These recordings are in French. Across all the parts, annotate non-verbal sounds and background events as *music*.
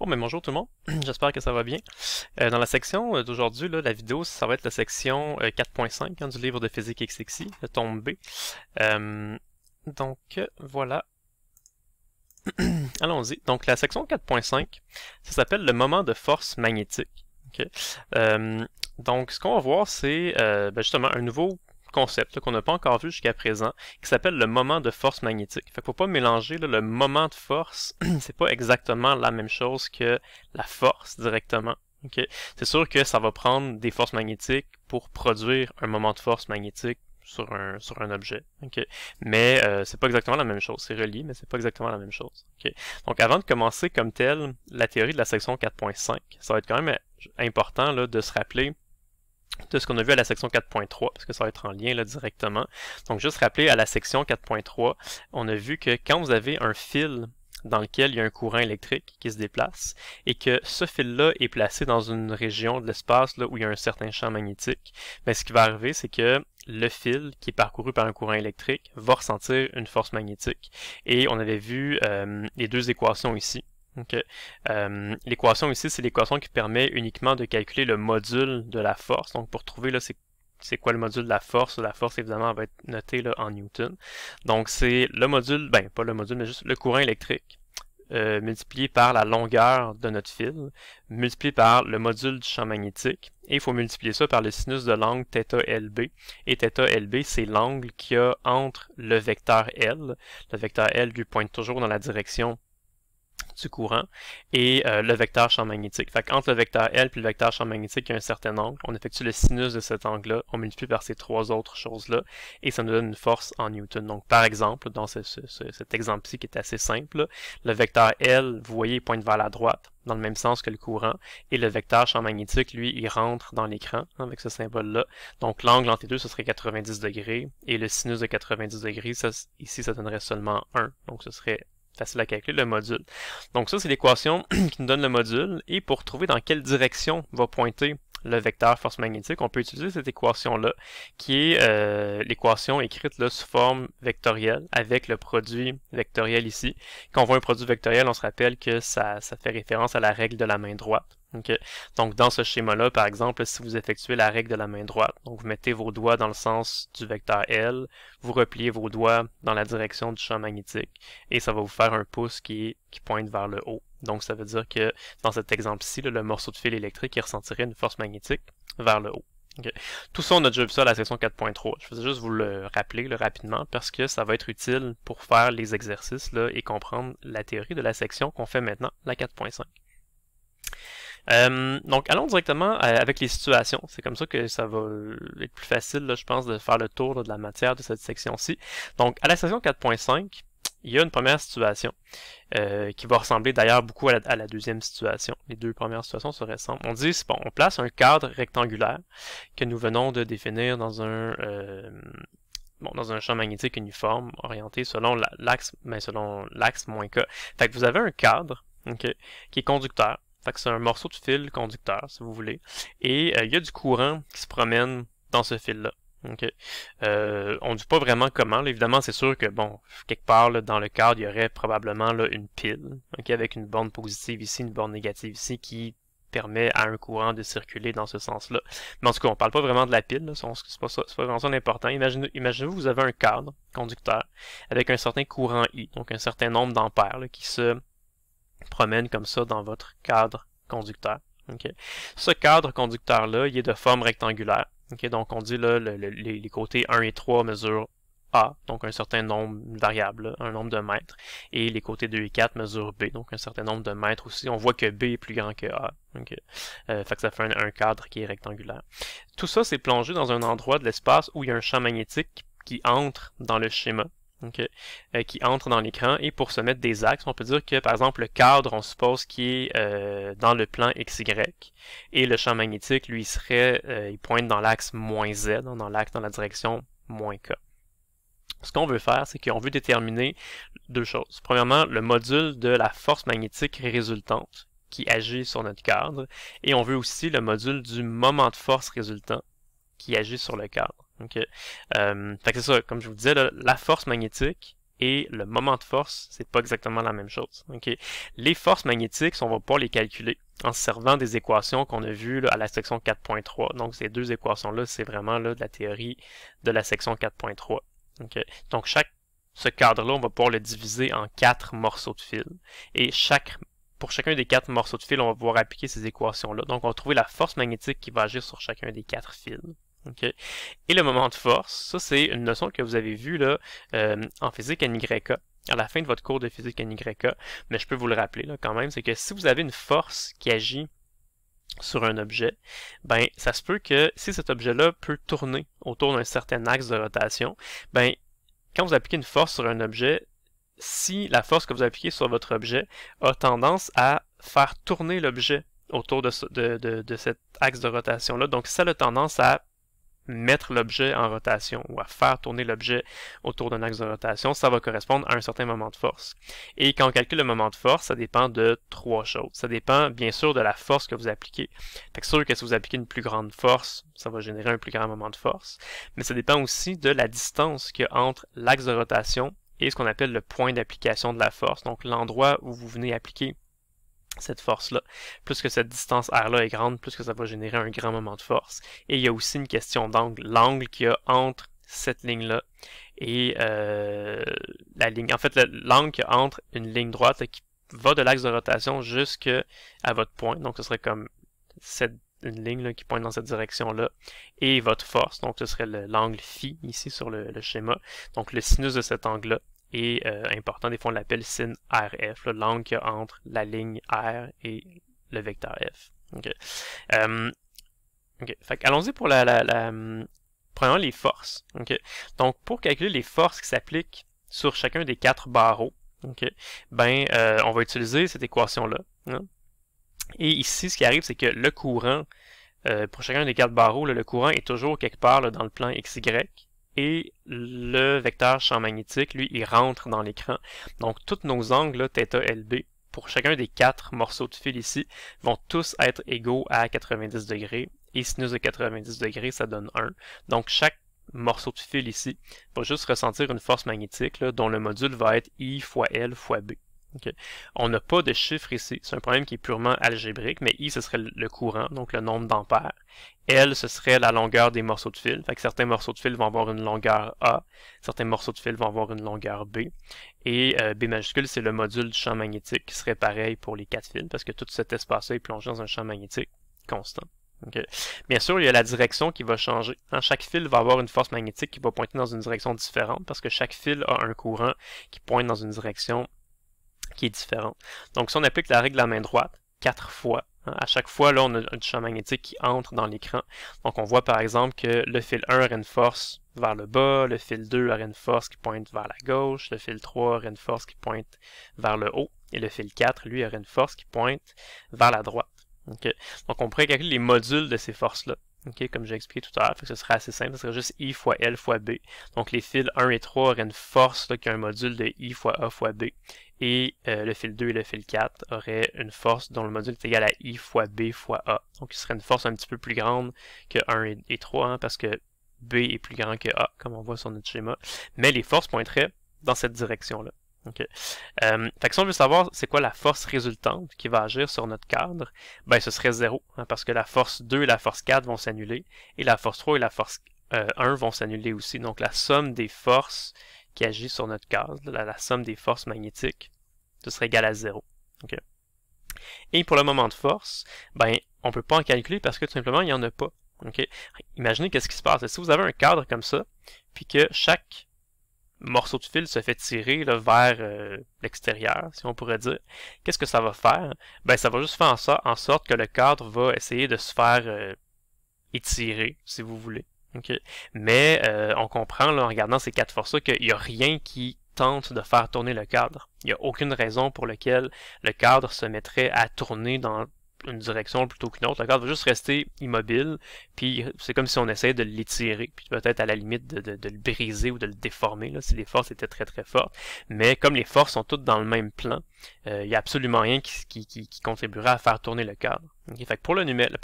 Bon, oh, mais bonjour tout le monde, *clears throat* j'espère que ça va bien. Euh, dans la section euh, d'aujourd'hui, la vidéo, ça va être la section 4.5 euh, hein, du livre de physique XXI, le tome B. donc, voilà. *clears throat* Allons-y. Donc, la section 4.5, ça s'appelle le moment de force magnétique. donc, ce qu'on va voir, c'est ben, justement un nouveau concept qu'on n'a pas encore vu jusqu'à présent, qui s'appelle le moment de force magnétique. Fait ne faut pas mélanger le moment de force, *clears throat* c'est pas exactement la même chose que la force directement. C'est sûr que ça va prendre des forces magnétiques pour produire un moment de force magnétique sur un, sur un objet. Mais euh, c'est pas exactement la même chose. C'est relié, mais c'est pas exactement la même chose. Donc avant de commencer comme tel la théorie de la section 4.5, ça va être quand même euh, important là, de se rappeler de ce qu'on a vu à la section 4.3, parce que ça va être en lien là, directement. Donc juste rappeler à la section 4.3, on a vu que quand vous avez un fil dans lequel il y a un courant électrique qui se déplace et que ce fil-là est placé dans une région de l'espace où il y a un certain champ magnétique, mais ben, ce qui va arriver, c'est que le fil qui est parcouru par un courant électrique va ressentir une force magnétique. Et on avait vu euh, les deux équations ici donc, euh, l'équation ici, c'est l'équation qui permet uniquement de calculer le module de la force. Donc, pour trouver, là, c'est quoi le module de la force? La force, évidemment, va être notée là, en Newton. Donc, c'est le module, ben, pas le module, mais juste le courant électrique euh, multiplié par la longueur de notre fil, multiplié par le module du champ magnétique, et il faut multiplier ça par le sinus de l'angle θLB. Et θLB, c'est l'angle qu'il y a entre le vecteur L. Le vecteur L lui pointe toujours dans la direction du courant et euh, le vecteur champ magnétique. Fait entre le vecteur L et le vecteur champ magnétique, il y a un certain angle. On effectue le sinus de cet angle-là, on multiplie par ces trois autres choses-là et ça nous donne une force en Newton. Donc, par exemple, dans cet exemple-ci qui est assez simple, le vecteur L, vous voyez, il pointe vers la droite dans le même sens que le courant, et le vecteur champ magnétique, lui, il rentre dans l'écran hein, avec ce symbole-là. Donc l'angle entre les deux, ce serait 90 degrés, et le sinus de 90 degrés, ici, ça donnerait seulement 1. Donc ce serait facile à calculer, le module. Donc ça, c'est l'équation *clears throat* qui nous donne le module. Et pour trouver dans quelle direction va pointer le vecteur force magnétique, on peut utiliser cette équation-là, qui est euh, l'équation écrite là, sous forme vectorielle, avec le produit vectoriel ici. Quand on voit un produit vectoriel, on se rappelle que ça, ça fait référence à la règle de la main droite. Donc, dans ce schéma-là, par exemple, si vous effectuez la règle de la main droite, donc vous mettez vos doigts dans le sens du vecteur L, vous repliez vos doigts dans la direction du champ magnétique, et ça va vous faire un pouce qui, qui pointe vers le haut. Donc, ça veut dire que dans cet exemple-ci, le morceau de fil électrique ressentirait une force magnétique vers le haut. Tout ça, on a déjà vu ça à la section 4.3. Je faisais juste vous le rappeler rapidement parce que ça va être utile pour faire les exercices là, et comprendre la théorie de la section qu'on fait maintenant, la 4.5. Euh, donc, allons directement euh, avec les situations. C'est comme ça que ça va euh, être plus facile, je pense, de faire le tour de la matière de cette section-ci. Donc, à la section 4.5, il y a une première situation euh, qui va ressembler d'ailleurs beaucoup à la, deuxième situation. Les deux premières situations se ressemblent. On dit, on place un cadre rectangulaire que nous venons de définir dans un euh, dans un champ magnétique uniforme orienté selon l'axe, mais selon l'axe moins k. Fait que vous avez un cadre, qui est conducteur. Fait c'est un morceau de fil conducteur, si vous voulez, et euh, il y a du courant qui se promène dans ce fil-là. OK. Euh, on ne dit pas vraiment comment. Évidemment, c'est sûr que, bon, quelque part, dans le cadre, il y aurait probablement là, une pile, OK, avec une borne positive ici, une borne négative ici, qui permet à un courant de circuler dans ce sens-là. Mais en tout cas, on ne parle pas vraiment de la pile, c'est pas, pas vraiment ça l'important. Imaginez, imaginez vous, vous avez un cadre conducteur avec un certain courant I, donc un certain nombre d'ampères qui se promènent comme ça dans votre cadre conducteur. Ce cadre conducteur-là, il est de forme rectangulaire donc on dit là, les, côtés 1 et 3 mesurent A, donc un certain nombre variable, un nombre de mètres, et les côtés 2 et 4 mesurent B, donc un certain nombre de mètres aussi. On voit que B est plus grand que A. Okay. Euh, fait que ça fait un, un cadre qui est rectangulaire. Tout ça, c'est plongé dans un endroit de l'espace où il y a un champ magnétique qui entre dans le schéma. Euh, qui entre dans l'écran. Et pour se mettre des axes, on peut dire que, par exemple, le cadre, on suppose qu'il est euh, dans le plan XY. Et le champ magnétique, lui, serait, euh, il pointe dans l'axe moins Z, dans l'axe dans la direction moins K. Ce qu'on veut faire, c'est qu'on veut déterminer deux choses. Premièrement, le module de la force magnétique résultante qui agit sur notre cadre. Et on veut aussi le module du moment de force résultant qui agit sur le cadre. Donc euh, c'est ça, comme je vous disais, la force magnétique et le moment de force, c'est pas exactement la même chose. Les forces magnétiques, on va pouvoir les calculer en servant des équations qu'on a vues à la section 4.3. Donc ces deux équations-là, c'est vraiment là, de la théorie de la section 4.3. Donc chaque ce cadre-là, on va pouvoir le diviser en quatre morceaux de fil. Et chaque pour chacun des quatre morceaux de fil, on va pouvoir appliquer ces équations-là. Donc, on va trouver la force magnétique qui va agir sur chacun des quatre fils. OK. Et le moment de force, ça c'est une notion que vous avez vue là euh, en physique NYK, à la fin de votre cours de physique en NYK, mais je peux vous le rappeler là, quand même, c'est que si vous avez une force qui agit sur un objet, ben ça se peut que si cet objet-là peut tourner autour d'un certain axe de rotation, ben quand vous appliquez une force sur un objet, si la force que vous appliquez sur votre objet a tendance à faire tourner l'objet autour de, de, de, de cet axe de rotation-là, donc ça a tendance à mettre l'objet en rotation ou à faire tourner l'objet autour d'un axe de rotation, ça va correspondre à un certain moment de force. Et quand on calcule le moment de force, ça dépend de trois choses. Ça dépend bien sûr de la force que vous appliquez. Fait sûr que si vous appliquez une plus grande force, ça va générer un plus grand moment de force. Mais ça dépend aussi de la distance qu'il y a entre l'axe de rotation et ce qu'on appelle le point d'application de la force, donc l'endroit où vous venez appliquer cette force-là. Plus que cette distance R-là est grande, plus que ça va générer un grand moment de force. Et il y a aussi une question d'angle. L'angle qu'il y a entre cette ligne-là et euh, la ligne. En fait, l'angle qu'il y a entre une ligne droite qui va de l'axe de rotation jusqu'à votre point. Donc, ce serait comme cette, une ligne là, qui pointe dans cette direction-là. Et votre force. Donc, ce serait l'angle phi ici sur le, le schéma. Donc, le sinus de cet angle-là et euh, important, des fois on l'appelle sin RF, l'angle qu'il y entre la ligne R et le vecteur F. Euh, allons-y pour la, hum, prenons les forces. Donc pour calculer les forces qui s'appliquent sur chacun des quatre barreaux, ben, euh, on va utiliser cette équation-là. Hein. Et ici, ce qui arrive, c'est que le courant, pour chacun des quatre barreaux, le courant est toujours quelque part dans le plan XY et le vecteur champ magnétique, lui, il rentre dans l'écran. Donc, tous nos angles, θ, LB, pour chacun des quatre morceaux de fil ici, vont tous être égaux à 90 degrés. Et sinus de 90 degrés, ça donne 1. Donc, chaque morceau de fil ici va juste ressentir une force magnétique dont le module va être I fois L fois B. On n'a pas de chiffre ici. C'est un problème qui est purement algébrique, mais I, ce serait le courant, donc le nombre d'ampères. L, ce serait la longueur des morceaux de fil. Fait certains morceaux de fil vont avoir une longueur A, certains morceaux de fil vont avoir une longueur B. Et euh, B majuscule, c'est le module du champ magnétique qui serait pareil pour les quatre fils, parce que tout cet espace-là est plongé dans un champ magnétique constant. Bien sûr, il y a la direction qui va changer. Hein, chaque fil va avoir une force magnétique qui va pointer dans une direction différente parce que chaque fil a un courant qui pointe dans une direction qui est différente. Donc, si on applique la règle de la main droite quatre fois, hein, à chaque fois, là, on a un champ magnétique qui entre dans l'écran. Donc, on voit par exemple que le fil 1 aurait une force vers le bas, le fil 2 aurait une force qui pointe vers la gauche, le fil 3 aurait une force qui pointe vers le haut, et le fil 4, lui, aurait une force qui pointe vers la droite. Donc, on pourrait calculer les modules de ces forces-là. comme j'ai expliqué tout à l'heure, ce serait assez simple, ce serait juste I fois L fois B. Donc les fils 1 et 3 auraient une force qui a un module de I fois A fois B, euh, et le fil 2 et le fil 4 auraient une force dont le module est égal à I fois B fois A. Donc ce serait une force un petit peu plus grande que 1 et 3, hein, parce que B est plus grand que A, comme on voit sur notre schéma. Mais les forces pointeraient dans cette direction-là. Okay. Euh, si on veut savoir c'est quoi la force résultante qui va agir sur notre cadre, ben ce serait 0, hein, parce que la force 2 et la force 4 vont s'annuler, et la force 3 et la force 1 euh, vont s'annuler aussi. Donc la somme des forces qui agit sur notre cadre, la, somme des forces magnétiques, ce serait égal à zéro. Et pour le moment de force, ben, on ne peut pas en calculer parce que tout simplement, il n'y en a pas. Okay. Imaginez qu'est-ce qui se passe. Si vous avez un cadre comme ça, puis que chaque morceau de fil se fait tirer là, vers euh, l'extérieur, si on pourrait dire, qu'est-ce que ça va faire? Ben, ça va juste faire en, en sorte que le cadre va essayer de se faire euh, étirer, si vous voulez. Mais on euh, comprend en regardant ces quatre forces-là qu'il n'y a rien qui tente de faire tourner le cadre. Il n'y a aucune raison pour laquelle le cadre se mettrait à tourner dans une direction plutôt qu'une autre. le corps va juste rester immobile, puis c'est comme si on essayait de l'étirer, puis peut-être à la limite de, le briser ou de le déformer, là, si les forces étaient très très fortes. Mais comme les forces sont toutes dans le même plan, euh, il n'y a absolument rien qui, contribuera à faire tourner le cadre. Fait pour,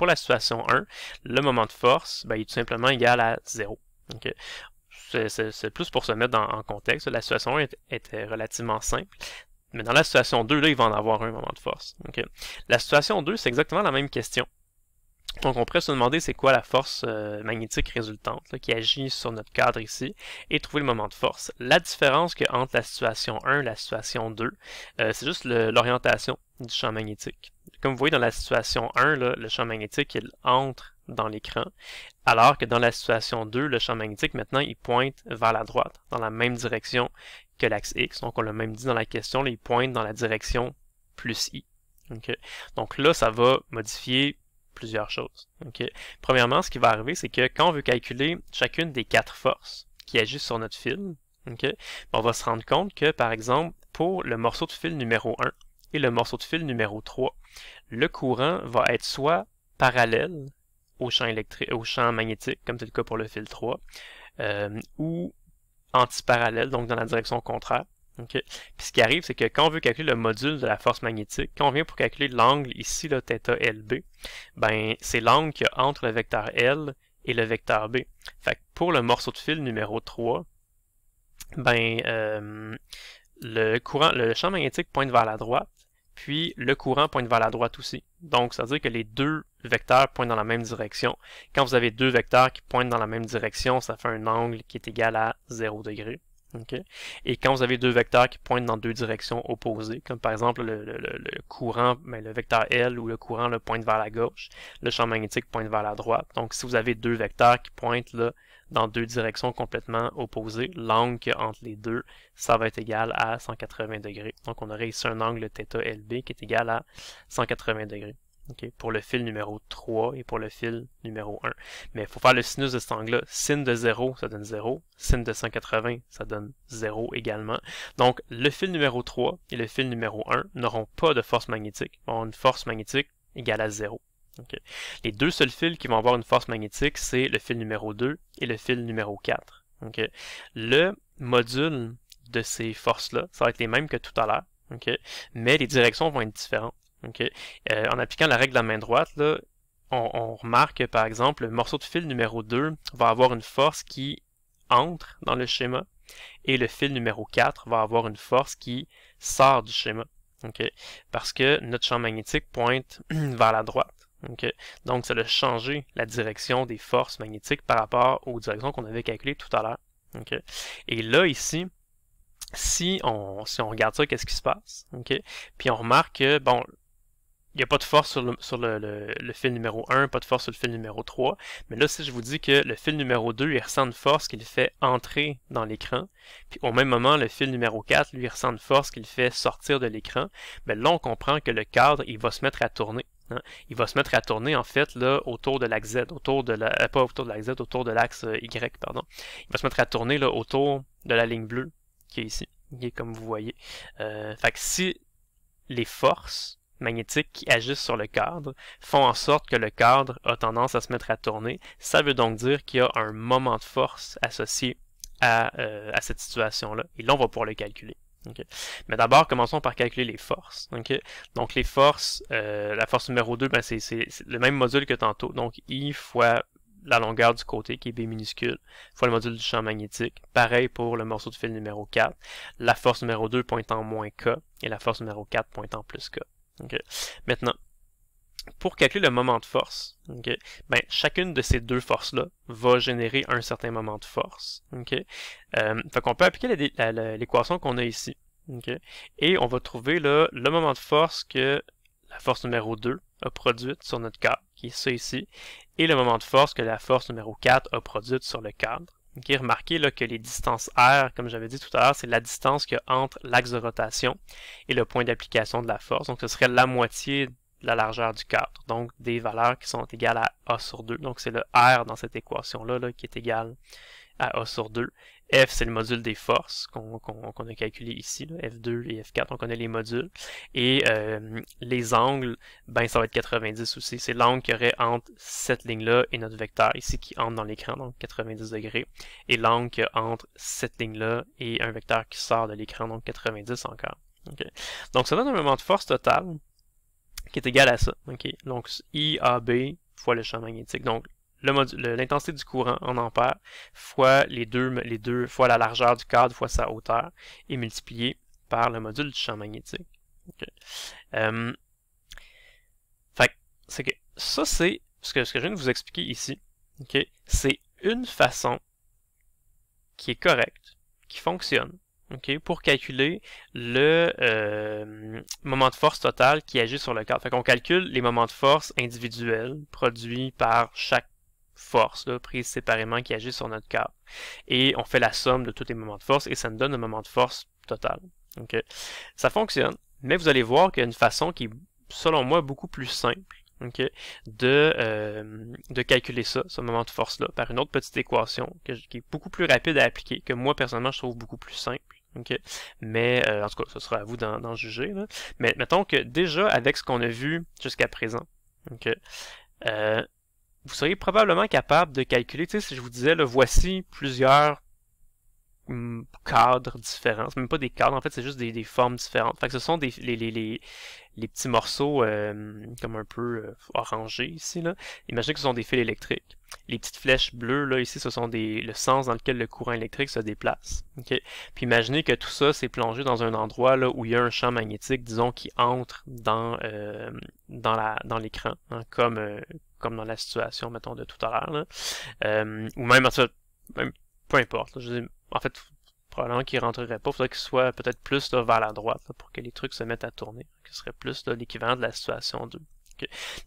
la situation 1, le moment de force ben, est tout simplement égal à 0. c'est plus pour se mettre dans, en contexte. La situation 1 était relativement simple. Mais dans la situation 2, là, il va en avoir un moment de force. Okay? La situation 2, c'est exactement la même question. Donc on pourrait se demander c'est quoi la force euh, magnétique résultante qui agit sur notre cadre ici et trouver le moment de force. La différence que entre la situation 1 et la situation 2, euh, c'est juste l'orientation du champ magnétique. Comme vous voyez dans la situation 1, là, le champ magnétique il entre dans l'écran, alors que dans la situation 2, le champ magnétique, maintenant, il pointe vers la droite, dans la même direction que l'axe X. Donc, on l'a même dit dans la question, il pointe dans la direction plus I. Donc là, ça va modifier plusieurs choses. Premièrement, ce qui va arriver, c'est que quand on veut calculer chacune des quatre forces qui agissent sur notre fil, ben, on va se rendre compte que, par exemple, pour le morceau de fil numéro 1 et le morceau de fil numéro 3, le courant va être soit parallèle au champ, au champ magnétique, comme c'est le cas pour le fil 3, euh, ou antiparallèle, donc dans la direction contraire. Puis ce qui arrive, c'est que quand on veut calculer le module de la force magnétique, quand on vient pour calculer l'angle ici, le θ LB, ben, c'est l'angle qu'il y a entre le vecteur L et le vecteur B. Fait que pour le morceau de fil numéro 3, ben, euh, le, courant, le champ magnétique pointe vers la droite, puis le courant pointe vers la droite aussi. Donc, ça veut dire que les deux vecteurs pointent dans la même direction. Quand vous avez deux vecteurs qui pointent dans la même direction, ça fait un angle qui est égal à 0 degré. Et quand vous avez deux vecteurs qui pointent dans deux directions opposées, comme par exemple le, courant, mais ben, le vecteur L ou le courant le pointe vers la gauche, le champ magnétique pointe vers la droite. Donc si vous avez deux vecteurs qui pointent là, dans deux directions complètement opposées, l'angle entre les deux, ça va être égal à 180 degrés. Donc on aurait ici un angle θLB LB qui est égal à 180 degrés pour le fil numéro 3 et pour le fil numéro 1. Mais il faut faire le sinus de cet angle-là. Sine de 0, ça donne 0. Sine de 180, ça donne 0 également. Donc, le fil numéro 3 et le fil numéro 1 n'auront pas de force magnétique. Ils auront une force magnétique égale à 0. Les deux seuls fils qui vont avoir une force magnétique, c'est le fil numéro 2 et le fil numéro 4. Okay. Le module de ces forces-là, ça va être les mêmes que tout à l'heure. Mais les directions vont être différentes. Euh, en appliquant la règle de la main droite, là, on, remarque que, par exemple, le morceau de fil numéro 2 va avoir une force qui entre dans le schéma et le fil numéro 4 va avoir une force qui sort du schéma. OK. Parce que notre champ magnétique pointe *clears throat* vers la droite. Okay. Donc, ça a changé la direction des forces magnétiques par rapport aux directions qu'on avait calculées tout à l'heure. Et là, ici, si on, si on regarde ça, qu'est-ce qui se passe? Okay. Puis on remarque que, bon, il n'y a pas de force sur, le, sur fil numéro 1, pas de force sur le fil numéro 3. Mais là, si je vous dis que le fil numéro 2, il ressent une force qui le fait entrer dans l'écran, puis au même moment, le fil numéro 4, lui, il ressent une force qui le fait sortir de l'écran, mais ben là, on comprend que le cadre, il va se mettre à tourner. Hein. Il va se mettre à tourner, en fait, là, autour de l'axe Z, autour de la, euh, pas autour de l'axe Z, autour de l'axe euh, Y, pardon. Il va se mettre à tourner, là, autour de la ligne bleue, qui est ici, qui est comme vous voyez. Euh, fait que si les forces magnétiques qui agissent sur le cadre font en sorte que le cadre a tendance à se mettre à tourner. Ça veut donc dire qu'il y a un moment de force associé à, euh, à cette situation-là. Et là, on va pouvoir le calculer. Mais d'abord, commençons par calculer les forces. Donc les forces, euh, la force numéro 2, ben, c'est le même module que tantôt. Donc I fois la longueur du côté, qui est B minuscule, fois le module du champ magnétique. Pareil pour le morceau de fil numéro 4. La force numéro 2 pointant moins K et la force numéro 4 pointant plus K. Maintenant, pour calculer le moment de force, ben, chacune de ces deux forces-là va générer un certain moment de force. Okay? Euh, fait qu'on peut appliquer l'équation qu'on a ici. Et on va trouver le moment de force que la force numéro 2 a produite sur notre cadre, qui est ça ici, et le moment de force que la force numéro 4 a produite sur le cadre. Okay, remarquez là, que les distances R, comme j'avais dit tout à l'heure, c'est la distance qu'il y a entre l'axe de rotation et le point d'application de la force. Donc, ce serait la moitié de la largeur du cadre. Donc, des valeurs qui sont égales à A sur 2. Donc, c'est le R dans cette équation-là là, qui est égal à A sur 2. F, c'est le module des forces qu'on a calculé ici, là, F2 et F4, on connaît les modules. Et euh, les angles, ben ça va être 90 aussi. C'est l'angle qu'il y aurait entre cette ligne-là et notre vecteur ici qui entre dans l'écran, donc 90 degrés. Et l'angle qu'il y a entre cette ligne-là et un vecteur qui sort de l'écran, donc 90 encore. Donc ça donne un moment de force totale qui est égal à ça. Donc IAB fois le champ magnétique. Donc l'intensité du courant en ampères fois les deux, les deux fois la largeur du cadre fois sa hauteur et multiplié par le module du champ magnétique. Euh, fait c'est que ça c'est ce que, je viens de vous expliquer ici. Okay, c'est une façon qui est correcte, qui fonctionne, ok, pour calculer le euh, moment de force total qui agit sur le cadre. Fait qu'on calcule les moments de force individuels produits par chaque force, là, prises séparément, qui agissent sur notre corps. Et on fait la somme de tous les moments de force et ça nous donne un moment de force total. Ça fonctionne, mais vous allez voir qu'il y a une façon qui est, selon moi, beaucoup plus simple okay, de, euh, de calculer ça, ce moment de force-là, par une autre petite équation qui est beaucoup plus rapide à appliquer, que moi, personnellement, je trouve beaucoup plus simple. Mais euh, en tout cas, ce sera à vous d'en juger. Mais mettons que déjà, avec ce qu'on a vu jusqu'à présent, euh, vous seriez probablement capable de calculer, tu sais, si je vous disais, le voici plusieurs hum, cadres différents, même pas des cadres, en fait, c'est juste des, formes différentes. Fait que ce sont des, les, les, les, petits morceaux euh, comme un peu euh, orangés ici, là. Imaginez que ce sont des fils électriques. Les petites flèches bleues, là, ici, ce sont des, le sens dans lequel le courant électrique se déplace. Puis imaginez que tout ça s'est plongé dans un endroit là, où il y a un champ magnétique, disons, qui entre dans, euh, dans l'écran, dans hein, comme euh, comme dans la situation, mettons, de tout à l'heure. Euh, ou même, en fait, peu importe. je en fait, probablement qu'il rentrerait pas. Il faudrait qu'il soit peut-être plus vers la droite pour que les trucs se mettent à tourner. Ce serait plus l'équivalent de la situation 2.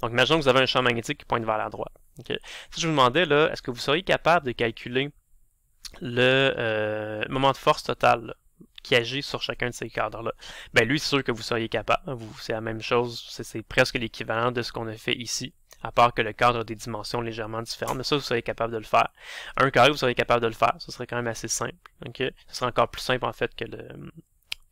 Donc, imaginons que vous avez un champ magnétique qui pointe vers la droite. Si je vous demandais, là, est-ce que vous seriez capable de calculer le euh, moment de force total qui agit sur chacun de ces cadres-là? Ben, lui, c'est sûr que vous seriez capable. Hein. Vous, c'est la même chose. C'est presque l'équivalent de ce qu'on a fait ici à part que le cadre a des dimensions légèrement différentes. Mais ça, vous serez capable de le faire. Un carré, vous serez capable de le faire. Ce serait quand même assez simple. Ce serait encore plus simple, en fait, que le,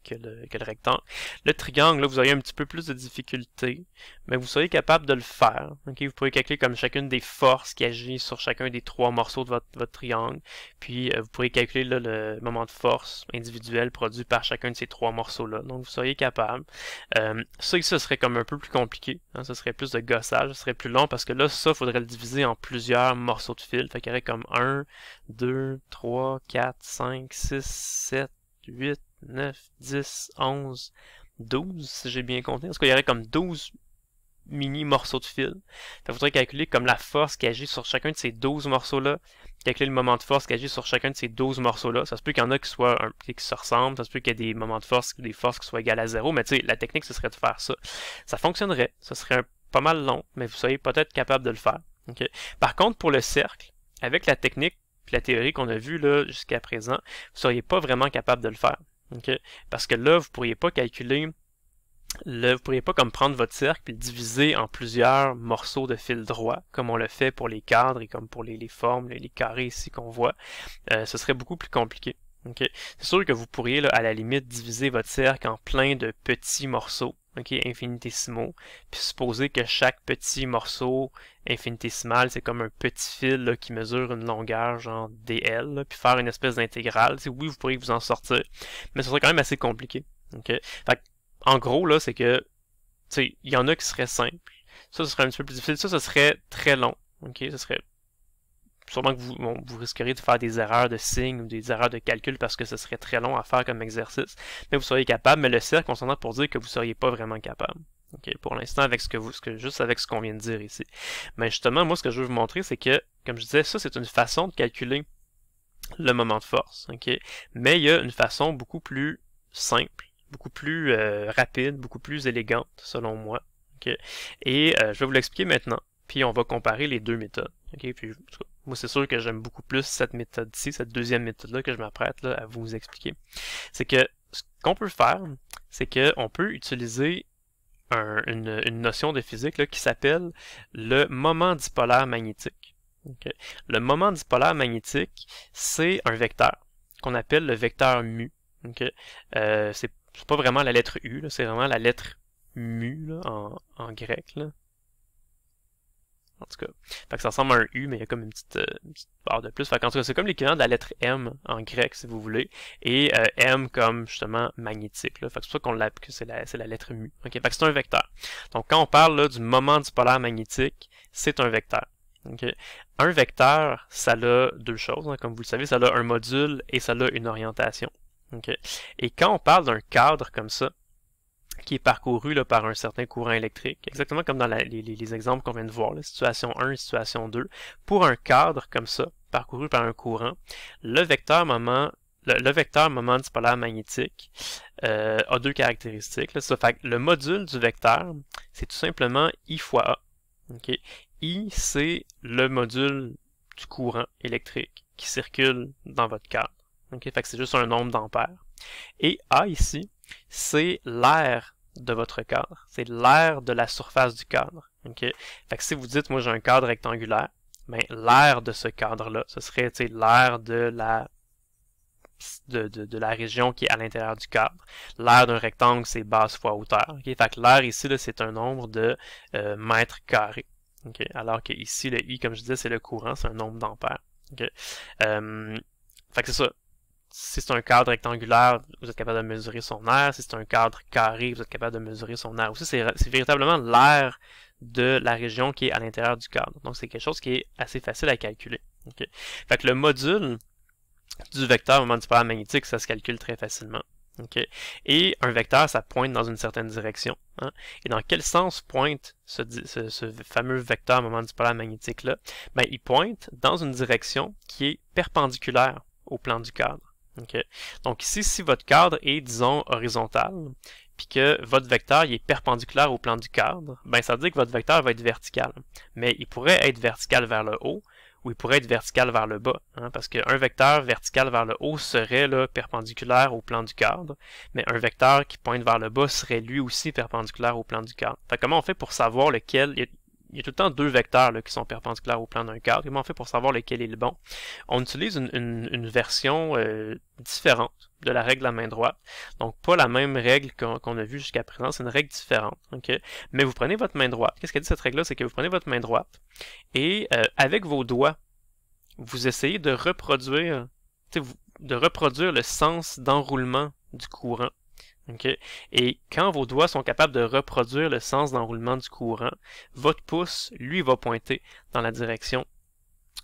que le, rectangle. Le triangle, là, vous auriez un petit peu plus de difficulté, mais vous seriez capable de le faire. Okay? Vous pourrez calculer comme chacune des forces qui agissent sur chacun des trois morceaux de votre, votre triangle. Puis euh, vous pourrez calculer le moment de force individuel produit par chacun de ces trois morceaux-là. Donc vous seriez capable. Euh, ça, ce serait comme un peu plus compliqué. Ce hein? serait plus de gossage, ce serait plus long parce que là, ça, faudrait le diviser en plusieurs morceaux de fil. Fait qu'il y aurait comme 1, 2, 3, 4, 5, 6, 7, 8, 9, 10, 11, 12, si j'ai bien compté. En tout cas, y aurait comme 12 mini morceaux de fil. Il faudrait calculer comme la force qui agit sur chacun de ces 12 morceaux-là, calculer le moment de force qui agit sur chacun de ces 12 morceaux-là. Ça se peut qu'il y en a qui, soient qui se ressemblent, ça se peut qu'il y ait des moments de force, des forces qui soient égales à zéro, mais tu sais, la technique, ce serait de faire ça. Ça fonctionnerait, ce serait pas mal long, mais vous seriez peut-être capable de le faire. Par contre, pour le cercle, avec la technique la théorie qu'on a vue là jusqu'à présent, vous seriez pas vraiment capable de le faire. Parce que là, vous ne pourriez pas calculer, le, vous pourriez pas comme prendre votre cercle et le diviser en plusieurs morceaux de fil droit, comme on le fait pour les cadres et comme pour les, formes, les, les, carrés ici qu'on voit. Euh, ce serait beaucoup plus compliqué. Okay? C'est sûr que vous pourriez, à la limite, diviser votre cercle en plein de petits morceaux ok, infinitésimaux. Puis supposer que chaque petit morceau infinitésimal, c'est comme un petit fil qui mesure une longueur genre DL, puis faire une espèce d'intégrale. Oui, vous pourriez vous en sortir, mais ce serait quand même assez compliqué. ok. en gros, là, c'est que il y en a qui seraient simples. Ça, ce serait un petit peu plus difficile. Ça, ce serait très long. ok, Ce serait sûrement que vous, risquerez vous de faire des erreurs de signes ou des erreurs de calcul parce que ce serait très long à faire comme exercice, mais vous seriez capable, mais le cercle, on pour dire que vous seriez pas vraiment capable. Okay, pour l'instant, avec ce que vous, ce que, juste avec ce qu'on vient de dire ici. Mais justement, moi, ce que je veux vous montrer, c'est que, comme je disais, ça, c'est une façon de calculer le moment de force. Okay? Mais il y a une façon beaucoup plus simple, beaucoup plus euh, rapide, beaucoup plus élégante, selon moi. Et euh, je vais vous l'expliquer maintenant, puis on va comparer les deux méthodes. Puis, moi, c'est sûr que j'aime beaucoup plus cette méthode-ci, cette deuxième méthode-là que je m'apprête à vous expliquer. C'est que ce qu'on peut faire, c'est qu'on peut utiliser une, notion de physique qui s'appelle le moment dipolaire magnétique. Le moment dipolaire magnétique, c'est un vecteur qu'on appelle le vecteur mu. Euh, c'est pas vraiment la lettre U, c'est vraiment la lettre mu en, grec. En tout cas. Fait ça ressemble à un U, mais il y a comme une petite, euh, barre de plus. Fait en tout cas, c'est comme l'équivalent de la lettre M en grec, si vous voulez. Et euh, M comme justement magnétique. Là. Fait c'est pour ça qu'on l'appelle que c'est la, lettre mu. Okay? Fait c'est un vecteur. Donc quand on parle du moment du polaire magnétique, c'est un vecteur. Un vecteur, ça a deux choses, hein. comme vous le savez, ça a un module et ça a une orientation. Et quand on parle d'un cadre comme ça, qui est parcouru par un certain courant électrique, exactement comme dans les, exemples qu'on vient de voir, la situation 1 et situation 2. Pour un cadre comme ça, parcouru par un courant, le vecteur moment le, vecteur moment dipolaire magnétique euh, a deux caractéristiques. fait le module du vecteur, c'est tout simplement I fois A. I, c'est le module du courant électrique qui circule dans votre cadre. donc Fait que c'est juste un nombre d'ampères. Et A ici, c'est l'air de votre cadre. C'est l'air de la surface du cadre. Okay? Fait que si vous dites, moi j'ai un cadre rectangulaire, ben, l'air de ce cadre-là, ce serait l'air de la de, de, la région qui est à l'intérieur du cadre. L'air d'un rectangle, c'est base fois hauteur. Okay? Fait que l'air ici, c'est un nombre de euh, mètres carrés. Okay? Alors que ici, le I, comme je disais, c'est le courant, c'est un nombre d'ampères. Okay? Euh, fait que c'est ça si c'est un cadre rectangulaire, vous êtes capable de mesurer son air. Si c'est un cadre carré, vous êtes capable de mesurer son air. Aussi, c'est véritablement l'air de la région qui est à l'intérieur du cadre. Donc, c'est quelque chose qui est assez facile à calculer. Fait que le module du vecteur moment du magnétique, ça se calcule très facilement. Et un vecteur, ça pointe dans une certaine direction. Hein. Et dans quel sens pointe ce, ce, fameux vecteur moment du magnétique-là? Ben, il pointe dans une direction qui est perpendiculaire au plan du cadre. Donc ici, si votre cadre est, disons, horizontal, puis que votre vecteur est perpendiculaire au plan du cadre, ben ça veut dire que votre vecteur va être vertical. Mais il pourrait être vertical vers le haut, ou il pourrait être vertical vers le bas, hein, parce qu'un vecteur vertical vers le haut serait là, perpendiculaire au plan du cadre, mais un vecteur qui pointe vers le bas serait lui aussi perpendiculaire au plan du cadre. comment on fait pour savoir lequel il y a tout le temps deux vecteurs qui sont perpendiculaires au plan d'un cadre. Comment on fait pour savoir lequel est le bon? On utilise une, version euh, différente de la règle à main droite. Donc, pas la même règle qu'on a vue jusqu'à présent, c'est une règle différente. Mais vous prenez votre main droite. Qu'est-ce que dit cette règle-là? C'est que vous prenez votre main droite et euh, avec vos doigts, vous essayez de reproduire, de reproduire le sens d'enroulement du courant et quand vos doigts sont capables de reproduire le sens d'enroulement du courant, votre pouce, lui, va pointer dans la direction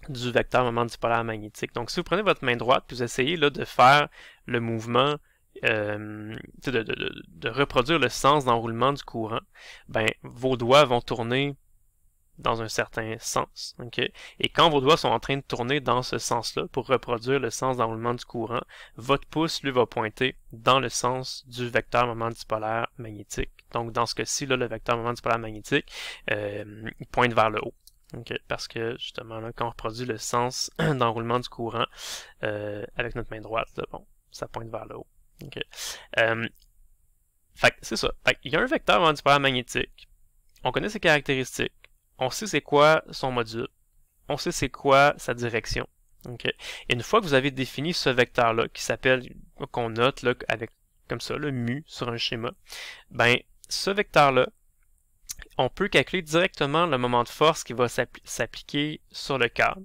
du vecteur moment dipolaire magnétique. Donc, si vous prenez votre main droite, vous essayez là, de faire le mouvement, euh, de, reproduire le sens d'enroulement du courant, ben, vos doigts vont tourner dans un certain sens. Okay? Et quand vos doigts sont en train de tourner dans ce sens-là, pour reproduire le sens d'enroulement du courant, votre pouce, lui, va pointer dans le sens du vecteur moment dipolaire magnétique. Donc, dans ce cas-ci, là, le vecteur moment dipolaire magnétique, euh, pointe vers le haut. Okay? Parce que, justement, là, quand on reproduit le sens *clears throat* d'enroulement du courant euh, avec notre main droite, bon, ça pointe vers le haut. Okay? Euh, c'est ça. il y a un vecteur moment dipolaire magnétique. On connaît ses caractéristiques on sait c'est quoi son module, on sait c'est quoi sa direction. Et une fois que vous avez défini ce vecteur-là, qui s'appelle, qu'on note là, avec comme ça, le mu sur un schéma, ben ce vecteur-là, on peut calculer directement le moment de force qui va s'appliquer sur le cadre.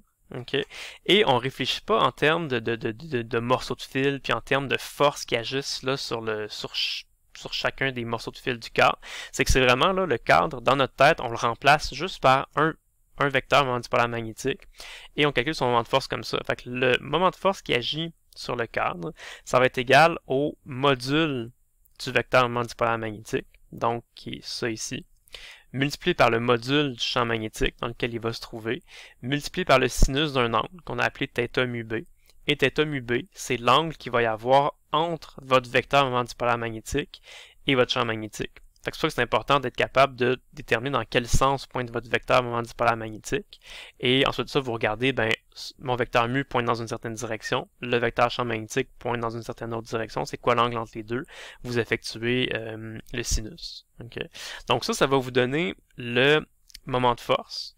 Et on ne réfléchit pas en termes de, morceaux de fil, puis en termes de force qui agissent là, sur, le, sur sur chacun des morceaux de fil du cadre, c'est que c'est vraiment là le cadre dans notre tête, on le remplace juste par un, un vecteur moment magnétique et on calcule son moment de force comme ça. Fait que le moment de force qui agit sur le cadre, ça va être égal au module du vecteur moment magnétique, donc qui est ça ici, multiplié par le module du champ magnétique dans lequel il va se trouver, multiplié par le sinus d'un angle qu'on a appelé θ b. Et θ b, c'est l'angle qui va y avoir entre votre vecteur moment dipolaire magnétique et votre champ magnétique. C'est pour ça que c'est important d'être capable de déterminer dans quel sens pointe votre vecteur moment dipolaire magnétique. Et ensuite de ça, vous regardez, ben, mon vecteur mu pointe dans une certaine direction, le vecteur champ magnétique pointe dans une certaine autre direction, c'est quoi l'angle entre les deux, vous effectuez euh, le sinus. Donc ça, ça va vous donner le moment de force.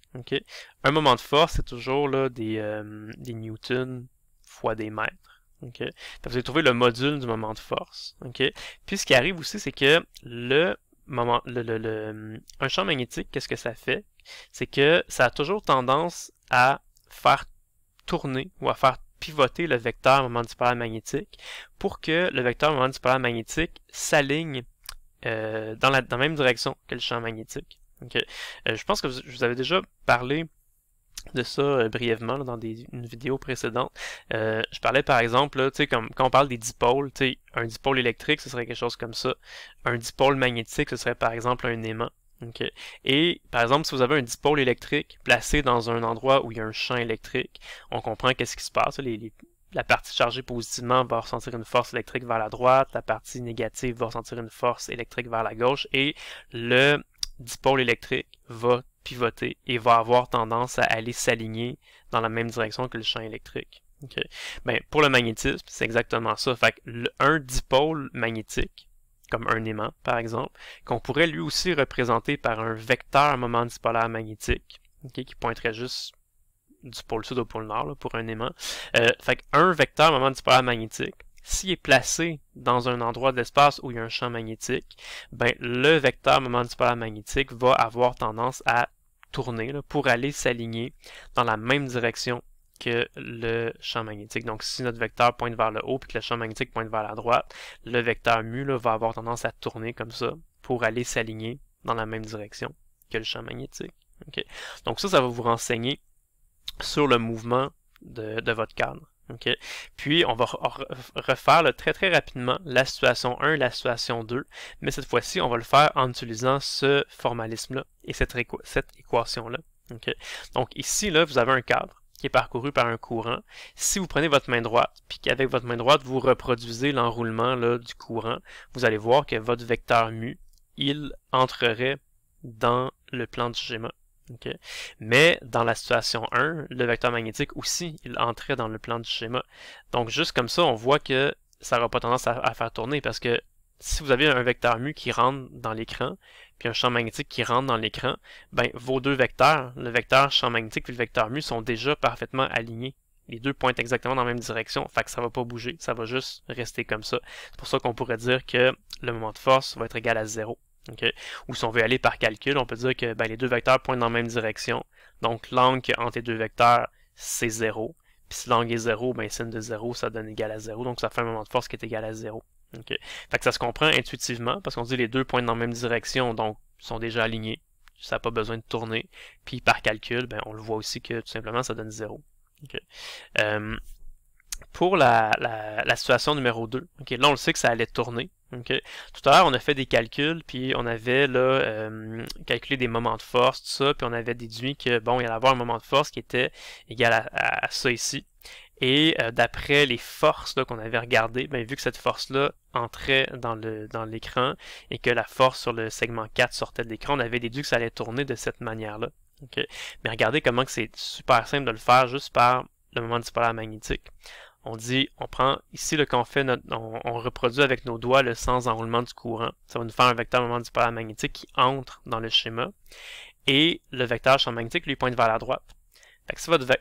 Un moment de force, c'est toujours là, des, euh, des newtons fois des mètres. OK? Vous avez trouvé le module du moment de force. OK? Puis ce qui arrive aussi, c'est que le moment, le, le, un champ magnétique, qu'est-ce que ça fait? C'est que ça a toujours tendance à faire tourner ou à faire pivoter le vecteur moment dipolaire magnétique pour que le vecteur moment dipolaire magnétique s'aligne euh, dans, la, dans même direction que le champ magnétique. Okay. Euh, je pense que vous, je vous avais déjà parlé de ça euh, brièvement dans des, une vidéo précédente. Euh, je parlais par exemple, là, comme, quand on parle des dipôles, un dipôle électrique, ce serait quelque chose comme ça. Un dipôle magnétique, ce serait par exemple un aimant. Et par exemple, si vous avez un dipôle électrique placé dans un endroit où il y a un champ électrique, on comprend qu'est-ce qui se passe. la partie chargée positivement va ressentir une force électrique vers la droite, la partie négative va ressentir une force électrique vers la gauche, et le dipôle électrique va pivoter et va avoir tendance à aller s'aligner dans la même direction que le champ électrique. Okay. Ben, pour le magnétisme, c'est exactement ça. Fait que un dipôle magnétique, comme un aimant par exemple, qu'on pourrait lui aussi représenter par un vecteur moment dipolaire magnétique, qui pointerait juste du pôle sud au pôle nord là, pour un aimant. Euh, fait un vecteur moment dipolaire magnétique, s'il est placé dans un endroit de l'espace où il y a un champ magnétique, ben, le vecteur moment dipolaire magnétique va avoir tendance à tourner pour aller s'aligner dans la même direction que le champ magnétique. Donc, si notre vecteur pointe vers le haut et que le champ magnétique pointe vers la droite, le vecteur mu va avoir tendance à tourner comme ça pour aller s'aligner dans la même direction que le champ magnétique. Donc ça, ça va vous renseigner sur le mouvement de, de votre cadre. Puis, on va refaire très très rapidement la situation 1, la situation 2, mais cette fois-ci, on va le faire en utilisant ce formalisme-là et cette, équation-là. Donc ici, là, vous avez un cadre qui est parcouru par un courant. Si vous prenez votre main droite, puis qu'avec votre main droite, vous reproduisez l'enroulement du courant, vous allez voir que votre vecteur mu, il entrerait dans le plan du schéma. Mais dans la situation 1, le vecteur magnétique aussi, il entrait dans le plan du schéma. Donc juste comme ça, on voit que ça n'aura pas tendance à, faire tourner parce que si vous avez un vecteur mu qui rentre dans l'écran, puis un champ magnétique qui rentre dans l'écran, ben vos deux vecteurs, le vecteur champ magnétique et le vecteur mu, sont déjà parfaitement alignés. Les deux pointent exactement dans la même direction, fait que ça va pas bouger, ça va juste rester comme ça. C'est pour ça qu'on pourrait dire que le moment de force va être égal à zéro. Ou si on veut aller par calcul, on peut dire que ben, les deux vecteurs pointent dans la même direction. Donc l'angle entre les deux vecteurs, c'est 0. Puis si l'angle est 0, ben, signe de 0, ça donne égal à 0. Donc ça fait un moment de force qui est égal à 0. ça se comprend intuitivement parce qu'on dit les deux pointent dans la même direction, donc sont déjà alignés. Ça n'a pas besoin de tourner. Puis par calcul, ben, on le voit aussi que tout simplement ça donne 0. Euh, pour la, la, situation numéro 2, là on le sait que ça allait tourner. Tout à l'heure, on a fait des calculs, puis on avait là, euh, calculé des moments de force, tout ça, puis on avait déduit que, bon, il allait avoir un moment de force qui était égal à, ça ici. Et euh, d'après les forces qu'on avait regardées, ben vu que cette force-là entrait dans l'écran dans et que la force sur le segment 4 sortait de l'écran, on avait déduit que ça allait tourner de cette manière-là. Mais regardez comment c'est super simple de le faire juste par le moment dipolaire magnétique on dit, on prend ici le qu'on fait, on, reproduit avec nos doigts le sens d'enroulement du courant. Ça va nous faire un vecteur moment du magnétique qui entre dans le schéma. Et le vecteur champ magnétique lui pointe vers la droite.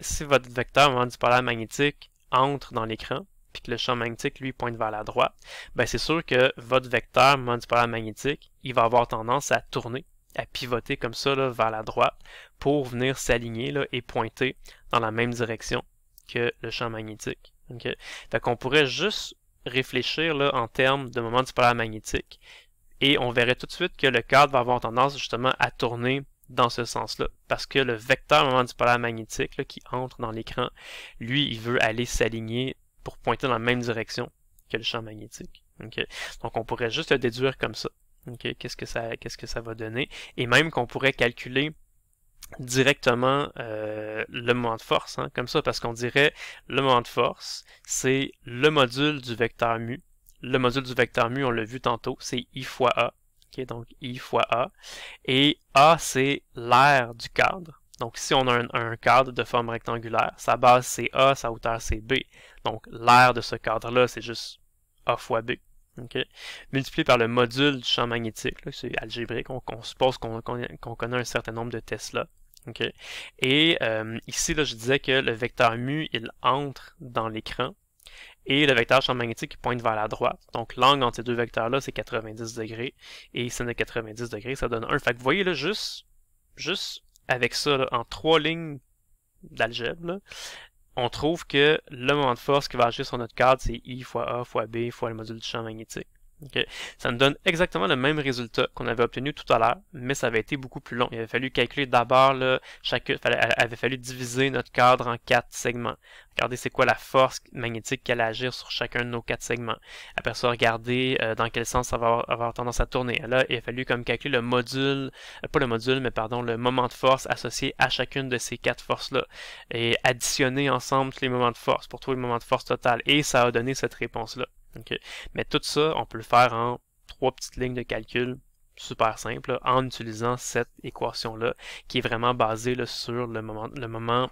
si, votre, vecteur moment du magnétique entre dans l'écran, puis que le champ magnétique lui pointe vers la droite, ben c'est sûr que votre vecteur moment du magnétique, il va avoir tendance à tourner à pivoter comme ça là, vers la droite pour venir s'aligner et pointer dans la même direction que le champ magnétique. Donc, on pourrait juste réfléchir là, en termes de moment dipolaire magnétique et on verrait tout de suite que le cadre va avoir tendance justement à tourner dans ce sens-là parce que le vecteur moment dipolaire magnétique qui entre dans l'écran, lui, il veut aller s'aligner pour pointer dans la même direction que le champ magnétique. Donc on pourrait juste le déduire comme ça. Qu'est-ce que ça qu'est-ce que ça va donner et même qu'on pourrait calculer directement euh, le moment de force, hein, comme ça, parce qu'on dirait le moment de force, c'est le module du vecteur mu. Le module du vecteur mu, on l'a vu tantôt, c'est i fois a. Okay, donc i fois a. Et a, c'est l'air du cadre. Donc si on a un, cadre de forme rectangulaire, sa base c'est a, sa hauteur c'est b. Donc l'air de ce cadre-là, c'est juste a fois b. Okay. Multiplié par le module du champ magnétique, c'est algébrique, on, suppose qu'on connaît un certain nombre de là. OK. Et euh, ici, là, je disais que le vecteur mu, il entre dans l'écran et le vecteur champ magnétique pointe vers la droite. Donc l'angle entre ces deux vecteurs-là, c'est 90 degrés. Et ici, de 90 degrés, ça donne 1. Fait que vous voyez là, juste, juste avec ça, en trois lignes d'algèbre, on trouve que le moment de force qui va agir sur notre cadre, c'est I fois A fois B fois le module du champ magnétique. Ça nous donne exactement le même résultat qu'on avait obtenu tout à l'heure, mais ça avait été beaucoup plus long. Il avait fallu calculer d'abord, il avait fallu diviser notre cadre en quatre segments. Regardez c'est quoi la force magnétique qui allait agir sur chacun de nos quatre segments. Après ça, regarder euh, dans quel sens ça va avoir, tendance à tourner. Là, il a fallu comme calculer le module, euh, pas le module, mais pardon, le moment de force associé à chacune de ces quatre forces-là. Et additionner ensemble tous les moments de force pour trouver le moment de force total. Et ça a donné cette réponse-là. Mais tout ça, on peut le faire en trois petites lignes de calcul super simples en utilisant cette équation-là qui est vraiment basée sur le moment, le moment,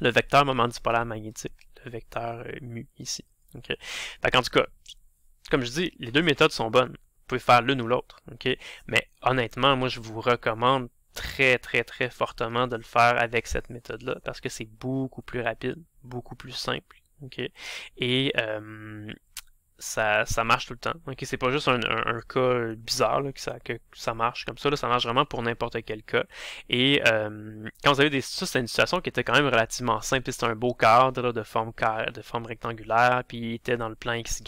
le vecteur moment dipolaire magnétique, le vecteur euh, mu ici. Okay. Fait en tout cas, comme je dis, les deux méthodes sont bonnes. Vous pouvez faire l'une ou l'autre. Okay? Mais honnêtement, moi je vous recommande très très très fortement de le faire avec cette méthode-là parce que c'est beaucoup plus rapide, beaucoup plus simple. Okay? Et euh, ça, ça marche tout le temps. Ok, c'est pas juste un, un, cas bizarre là, que, ça, que ça marche comme ça. Là, ça marche vraiment pour n'importe quel cas. Et euh, quand vous avez des ça, c'est une situation qui était quand même relativement simple. C'était un beau cadre de forme de forme rectangulaire, puis il était dans le plan XY,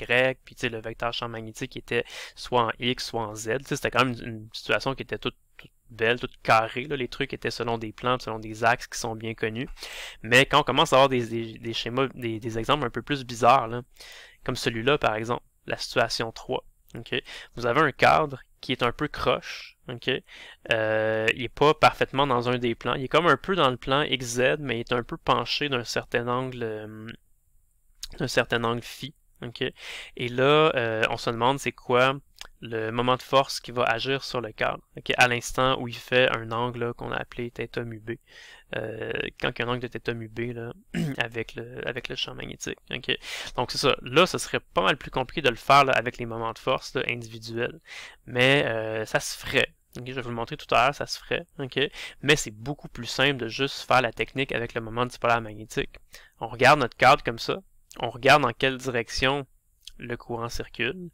puis le vecteur champ magnétique était soit en X, soit en Z. C'était quand même une situation qui était toute, toute belle, toute carrée. Là. Les trucs étaient selon des plans, selon des axes qui sont bien connus. Mais quand on commence à avoir des, des, schémas, des, des exemples un peu plus bizarres, là, comme celui-là par exemple, la situation 3. Okay. Vous avez un cadre qui est un peu croche, ok? Euh, il n'est pas parfaitement dans un des plans. Il est comme un peu dans le plan XZ, mais il est un peu penché d'un certain angle euh, d'un certain angle phi. Et là, euh, on se demande c'est quoi le moment de force qui va agir sur le cadre, à l'instant où il fait un angle qu'on a appelé θ mu b euh, quand un angle de θ b avec, le, avec le champ magnétique. Donc c'est ça. Là, ce serait pas mal plus compliqué de le faire avec les moments de force individuels. Mais euh, ça se ferait. je vais vous le montrer tout à l'heure, ça se ferait. Mais c'est beaucoup plus simple de juste faire la technique avec le moment dipolaire magnétique. On regarde notre cadre comme ça. On regarde dans quelle direction le courant circule.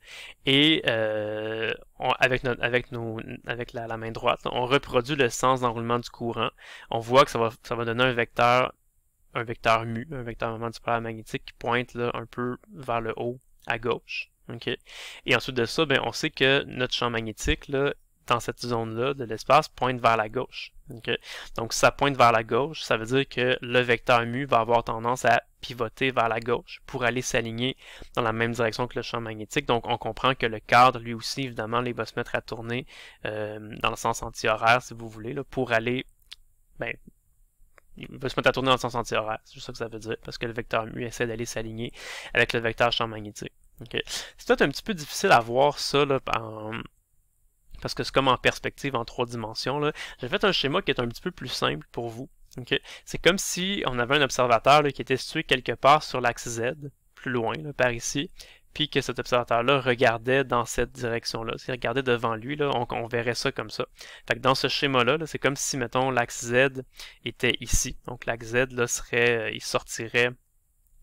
Et euh, avec, notre, avec, avec la, main droite, on reproduit le sens d'enroulement du courant. On voit que ça va, ça va donner un vecteur, un vecteur mu, un vecteur moment du magnétique qui pointe là, un peu vers le haut à gauche. Et ensuite de ça, ben, on sait que notre champ magnétique, là, dans cette zone-là de l'espace pointe vers la gauche. Donc, si ça pointe vers la gauche, ça veut dire que le vecteur mu va avoir tendance à pivoter vers la gauche pour aller s'aligner dans la même direction que le champ magnétique. Donc, on comprend que le cadre, lui aussi, évidemment, il va se mettre à tourner euh, dans le sens antihoraire, si vous voulez, pour aller... Ben, il va se mettre à tourner dans le sens antihoraire, c'est juste ça que ça veut dire, parce que le vecteur mu essaie d'aller s'aligner avec le vecteur champ magnétique. C'est peut-être un petit peu difficile à voir ça là, en parce que c'est comme en perspective en trois dimensions. Là. J'ai fait un schéma qui est un petit peu plus simple pour vous. C'est comme si on avait un observateur qui était situé quelque part sur l'axe Z, plus loin, par ici, puis que cet observateur-là regardait dans cette direction-là. S'il regardait devant lui, là, on, verrait ça comme ça. Fait dans ce schéma-là, -là, c'est comme si, mettons, l'axe Z était ici. Donc l'axe Z là, serait, euh, il sortirait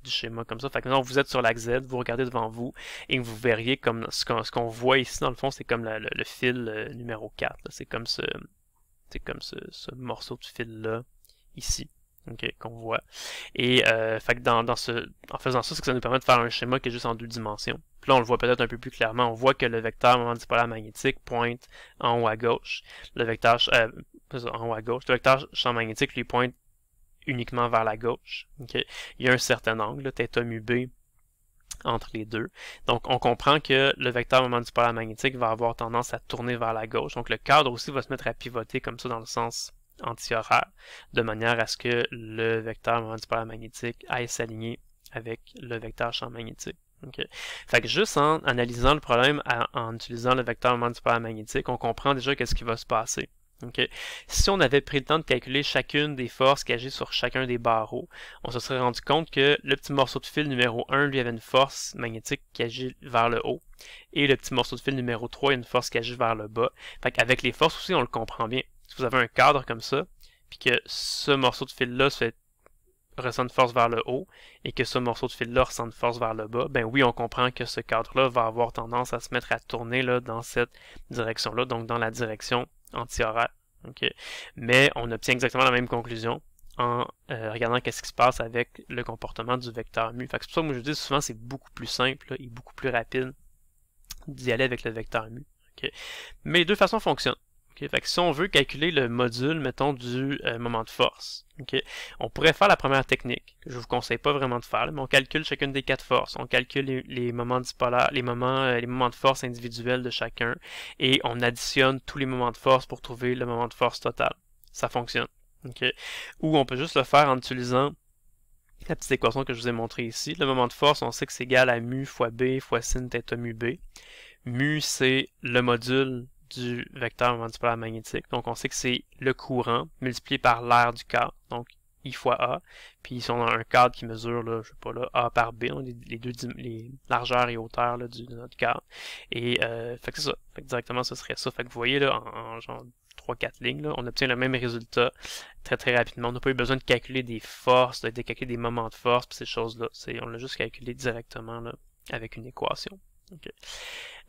du schéma comme ça. Fait vous êtes sur l'axe Z, vous regardez devant vous et vous verriez comme ce qu'on, voit ici dans le fond, c'est comme le, fil euh, numéro 4. C'est comme ce c'est comme ce, morceau de fil là ici. Okay, qu'on voit. Et euh, fait que dans, ce, en faisant ça, c'est que ça nous permet de faire un schéma qui est juste en deux dimensions. là, on le voit peut-être un peu plus clairement. On voit que le vecteur moment dipolaire magnétique pointe en haut à gauche. Le vecteur euh, en haut à gauche. Le vecteur champ magnétique lui pointe uniquement vers la gauche. Il y a un certain angle, θ mu b entre les deux. Donc, on comprend que le vecteur moment du magnétique va avoir tendance à tourner vers la gauche. Donc, le cadre aussi va se mettre à pivoter comme ça dans le sens antihoraire, de manière à ce que le vecteur moment du magnétique aille s'aligner avec le vecteur champ magnétique. Fait que juste en analysant le problème, en utilisant le vecteur moment du magnétique, on comprend déjà qu'est-ce qui va se passer. Si on avait pris le temps de calculer chacune des forces qui agissent sur chacun des barreaux, on se serait rendu compte que le petit morceau de fil numéro 1, lui, avait une force magnétique qui agit vers le haut, et le petit morceau de fil numéro 3 une force qui agit vers le bas. Fait qu'avec les forces aussi, on le comprend bien. Si vous avez un cadre comme ça, puis que ce morceau de fil-là ressent une force vers le haut et que ce morceau de fil-là ressent une force vers le bas, ben oui, on comprend que ce cadre-là va avoir tendance à se mettre à tourner là, dans cette direction-là, donc dans la direction anti-horaire. Mais on obtient exactement la même conclusion en euh, regardant qu'est-ce qui se passe avec le comportement du vecteur mu. Fait c'est pour ça que moi, je dis souvent c'est beaucoup plus simple et beaucoup plus rapide d'y aller avec le vecteur mu. Mais les deux façons fonctionnent si on veut calculer le module, mettons, du euh, moment de force, on pourrait faire la première technique, que je vous conseille pas vraiment de faire, mais on calcule chacune des quatre forces. On calcule les, moments les moments, euh, les moments de force individuels de chacun, et on additionne tous les moments de force pour trouver le moment de force total. Ça fonctionne. Ou on peut juste le faire en utilisant la petite équation que je vous ai montrée ici. Le moment de force, on sait que c'est égal à mu fois b fois sin θ mu b. Mu, c'est le module du vecteur moment magnétique. Donc on sait que c'est le courant multiplié par l'air du cadre, donc I fois A. Puis ils sont dans un cadre qui mesure, là, je sais pas, là, A par B, donc les, deux les largeurs et hauteurs de notre cadre. Et euh, c'est ça. directement ce serait ça. Fait que vous voyez là, en, genre 3-4 lignes, on obtient le même résultat très très rapidement. On n'a pas eu besoin de calculer des forces, de, calculer des moments de force, puis ces choses-là. On l'a juste calculé directement là, avec une équation. Okay.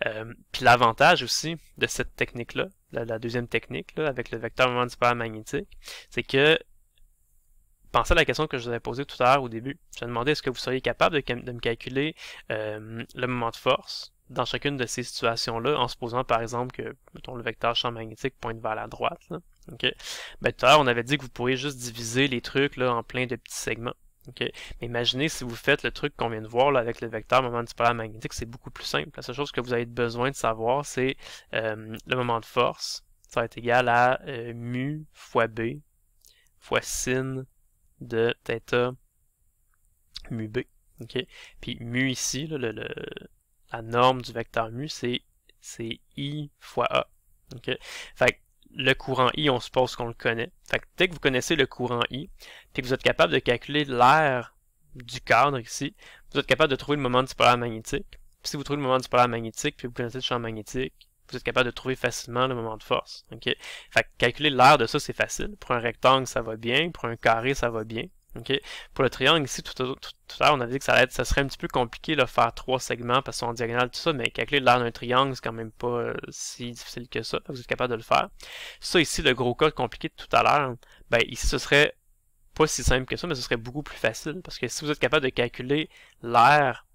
Euh, puis l'avantage aussi de cette technique-là, la, deuxième technique avec le vecteur moment du magnétique, c'est que pensez à la question que je vous avais posée tout à l'heure au début. Je demandé est-ce que vous seriez capable de, me calculer euh, le moment de force dans chacune de ces situations-là, en supposant par exemple que mettons, le vecteur champ magnétique pointe vers la droite. Okay. Ben, tout à l'heure, on avait dit que vous pourriez juste diviser les trucs là, en plein de petits segments. Mais imaginez si vous faites le truc qu'on vient de voir là, avec le vecteur moment du magnétique, c'est beaucoup plus simple. La seule chose que vous avez besoin de savoir, c'est euh, le moment de force. Ça va être égal à euh, mu fois b fois sin de θ mu b. Puis mu ici, le, la norme du vecteur mu, c'est i fois a le courant I, on suppose qu'on le connaît. Fait que dès que vous connaissez le courant I, puis que vous êtes capable de calculer l'air du cadre ici, vous êtes capable de trouver le moment du polaire magnétique. Puis si vous trouvez le moment du polaire magnétique, puis vous connaissez le champ magnétique, vous êtes capable de trouver facilement le moment de force. ok Fait que calculer l'air de ça, c'est facile. Pour un rectangle, ça va bien. Pour un carré, ça va bien. Pour le triangle, ici, tout à, l'heure, on avait dit que ça, ça serait un petit peu compliqué de faire trois segments parce qu'on en diagonale, tout ça, mais calculer l'air d'un triangle, c'est quand même pas euh, si difficile que ça. Vous êtes capable de le faire. Ça, ici, le gros cas compliqué de tout à l'heure, ben, ici, ce serait pas si simple que ça, mais ce serait beaucoup plus facile parce que si vous êtes capable de calculer l'air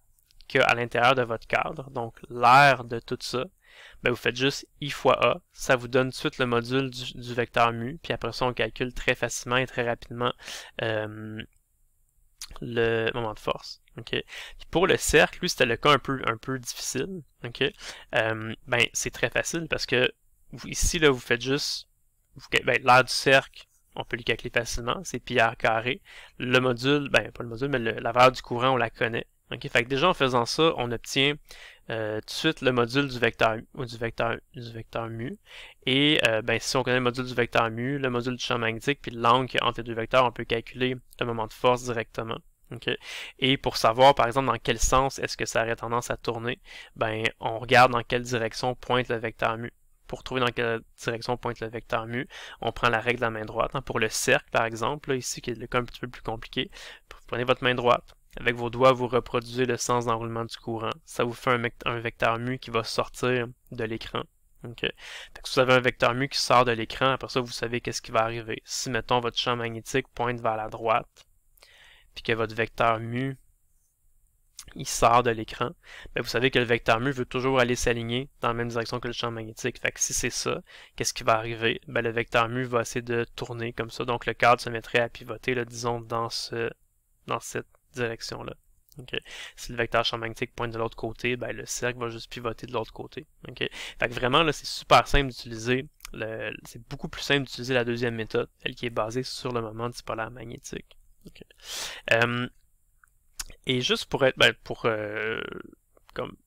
qu'il y a à l'intérieur de votre cadre, donc l'air de tout ça, ben, vous faites juste i fois a, ça vous donne tout de suite le module du, vecteur mu, puis après ça, on calcule très facilement et très rapidement euh, le moment de force. pour le cercle, lui, c'était le cas un peu, un peu difficile. Euh, ben, c'est très facile parce que ici, là, vous faites juste ben, l'air du cercle, on peut le calculer facilement, c'est pi r carré. Le module, ben pas le module, mais la valeur du courant, on la connaît. OK, fait déjà en faisant ça, on obtient euh, tout de suite le module du vecteur ou du vecteur du vecteur mu. Et euh, ben, si on connaît le module du vecteur mu, le module du champ magnétique, puis l'angle entre les deux vecteurs, on peut calculer le moment de force directement. Et pour savoir, par exemple, dans quel sens est-ce que ça aurait tendance à tourner, ben, on regarde dans quelle direction pointe le vecteur mu. Pour trouver dans quelle direction pointe le vecteur mu, on prend la règle de la main droite. Hein. Pour le cercle, par exemple, là, ici, qui est le cas un petit peu plus compliqué, prenez votre main droite, avec vos doigts, vous reproduisez le sens d'enroulement du courant. Ça vous fait un, vecteur mu qui va sortir de l'écran. Okay. si vous avez un vecteur mu qui sort de l'écran, après ça, vous savez qu'est-ce qui va arriver. Si, mettons, votre champ magnétique pointe vers la droite, puis que votre vecteur mu, il sort de l'écran, ben, vous savez que le vecteur mu veut toujours aller s'aligner dans la même direction que le champ magnétique. Fait que si c'est ça, qu'est-ce qui va arriver? Bien, le vecteur mu va essayer de tourner comme ça. Donc, le cadre se mettrait à pivoter, disons, dans ce dans cette direction-là. Si le vecteur champ magnétique pointe de l'autre côté, ben, le cercle va juste pivoter de l'autre côté. vraiment, là, c'est super simple d'utiliser. C'est beaucoup plus simple d'utiliser la deuxième méthode, elle qui est basée sur le moment dipolaire magnétique. Euh, et juste pour être ben, pour euh, comme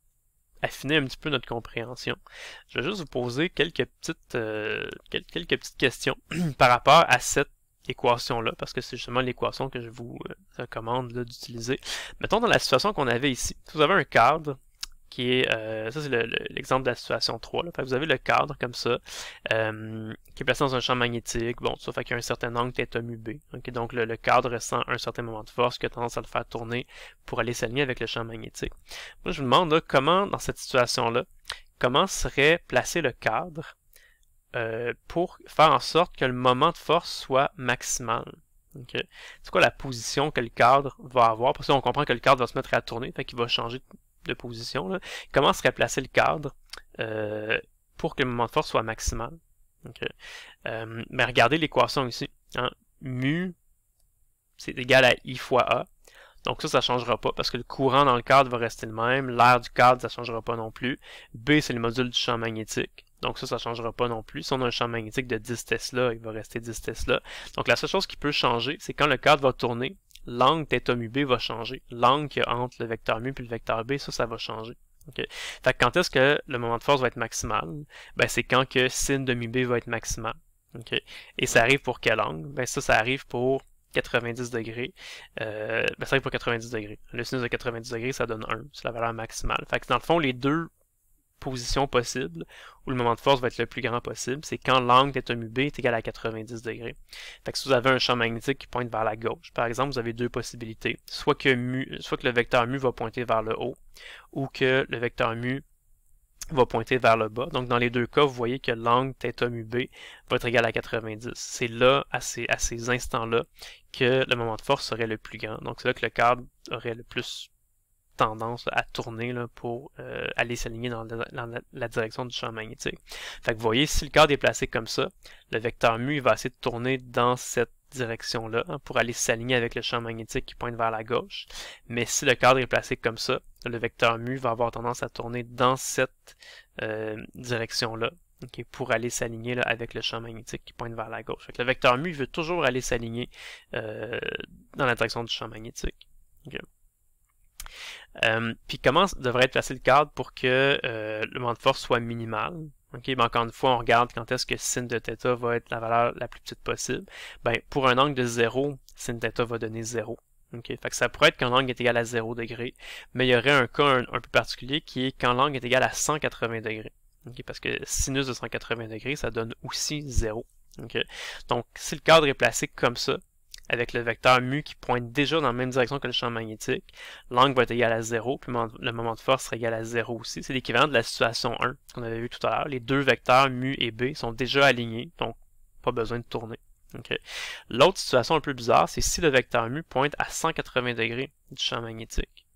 affiner un petit peu notre compréhension, je vais juste vous poser quelques petites euh, quelques petites questions *clears throat* par rapport à cette équation-là, parce que c'est justement l'équation que je vous euh, recommande d'utiliser. Mettons dans la situation qu'on avait ici. Vous avez un cadre qui est, euh, ça c'est l'exemple de la situation 3, vous avez le cadre comme ça, euh, qui est placé dans un champ magnétique, bon, ça fait qu'il y a un certain angle θ mu b, donc le, cadre ressent un certain moment de force qui a tendance à le faire tourner pour aller s'aligner avec le champ magnétique. Moi je vous demande comment, dans cette situation-là, comment serait placé le cadre euh, pour faire en sorte que le moment de force soit maximal. C'est quoi la position que le cadre va avoir? Parce qu'on comprend que le cadre va se mettre à tourner, fait qu'il va changer de position. Comment se placé le cadre euh, pour que le moment de force soit maximal? mais euh, ben, regardez l'équation ici. Hein. Mu, c'est égal à I fois A. Donc ça, ça ne changera pas parce que le courant dans le cadre va rester le même. L'air du cadre, ça ne changera pas non plus. B, c'est le module du champ magnétique. Donc ça, ça ne changera pas non plus. Si on a un champ magnétique de 10 Tesla, il va rester 10 Tesla. Donc la seule chose qui peut changer, c'est quand le cadre va tourner, l'angle θ mu b va changer. L'angle entre le vecteur mu et le vecteur b, ça, ça va changer. Okay. Fait que quand est-ce que le moment de force va être maximal? Ben, c'est quand que sin de mu b va être maximal. Et ça arrive pour quel angle? Ben, ça, ça arrive pour 90 degrés. Euh, ben, ça arrive pour 90 degrés. Le sinus de 90 degrés, ça donne 1. C'est la valeur maximale. Fait que dans le fond, les deux position possible où le moment de force va être le plus grand possible, c'est quand l'angle mu B est égal à 90 degrés. Fait que si vous avez un champ magnétique qui pointe vers la gauche, par exemple, vous avez deux possibilités. Soit que, soit que le vecteur mu va pointer vers le haut, ou que le vecteur mu va pointer vers le bas. Donc, dans les deux cas, vous voyez que l'angle θ mu b va être égal à 90. C'est là, à ces, à ces instants-là, que le moment de force serait le plus grand. Donc, c'est là que le cadre aurait le plus tendance à tourner là, pour euh, aller s'aligner dans, la direction du champ magnétique. Fait que vous voyez, si le cadre est placé comme ça, le vecteur mu va essayer de tourner dans cette direction-là hein, pour aller s'aligner avec le champ magnétique qui pointe vers la gauche. Mais si le cadre est placé comme ça, le vecteur mu va avoir tendance à tourner dans cette euh, direction-là pour aller s'aligner avec le champ magnétique qui pointe vers la gauche. le vecteur mu veut toujours aller s'aligner euh, dans la direction du champ magnétique. Euh, puis comment devrait être placé le cadre pour que euh, le moment de force soit minimal? OK, ben encore une fois, on regarde quand est-ce que sin de θ va être la valeur la plus petite possible. Ben, pour un angle de 0, sin θ va donner 0. fait que ça pourrait être quand l'angle est égal à 0 degré, mais il y aurait un cas un, peu particulier qui est quand l'angle est égal à 180 degrés. parce que sinus de 180 degrés, ça donne aussi 0. Donc, si le cadre est placé comme ça, avec le vecteur mu qui pointe déjà dans la même direction que le champ magnétique. L'angle va être égal à 0, puis le moment de force sera égal à 0 aussi. C'est l'équivalent de la situation 1 qu'on avait vu tout à l'heure. Les deux vecteurs mu et b sont déjà alignés, donc pas besoin de tourner. L'autre situation un peu bizarre, c'est si le vecteur mu pointe à 180 degrés du champ magnétique.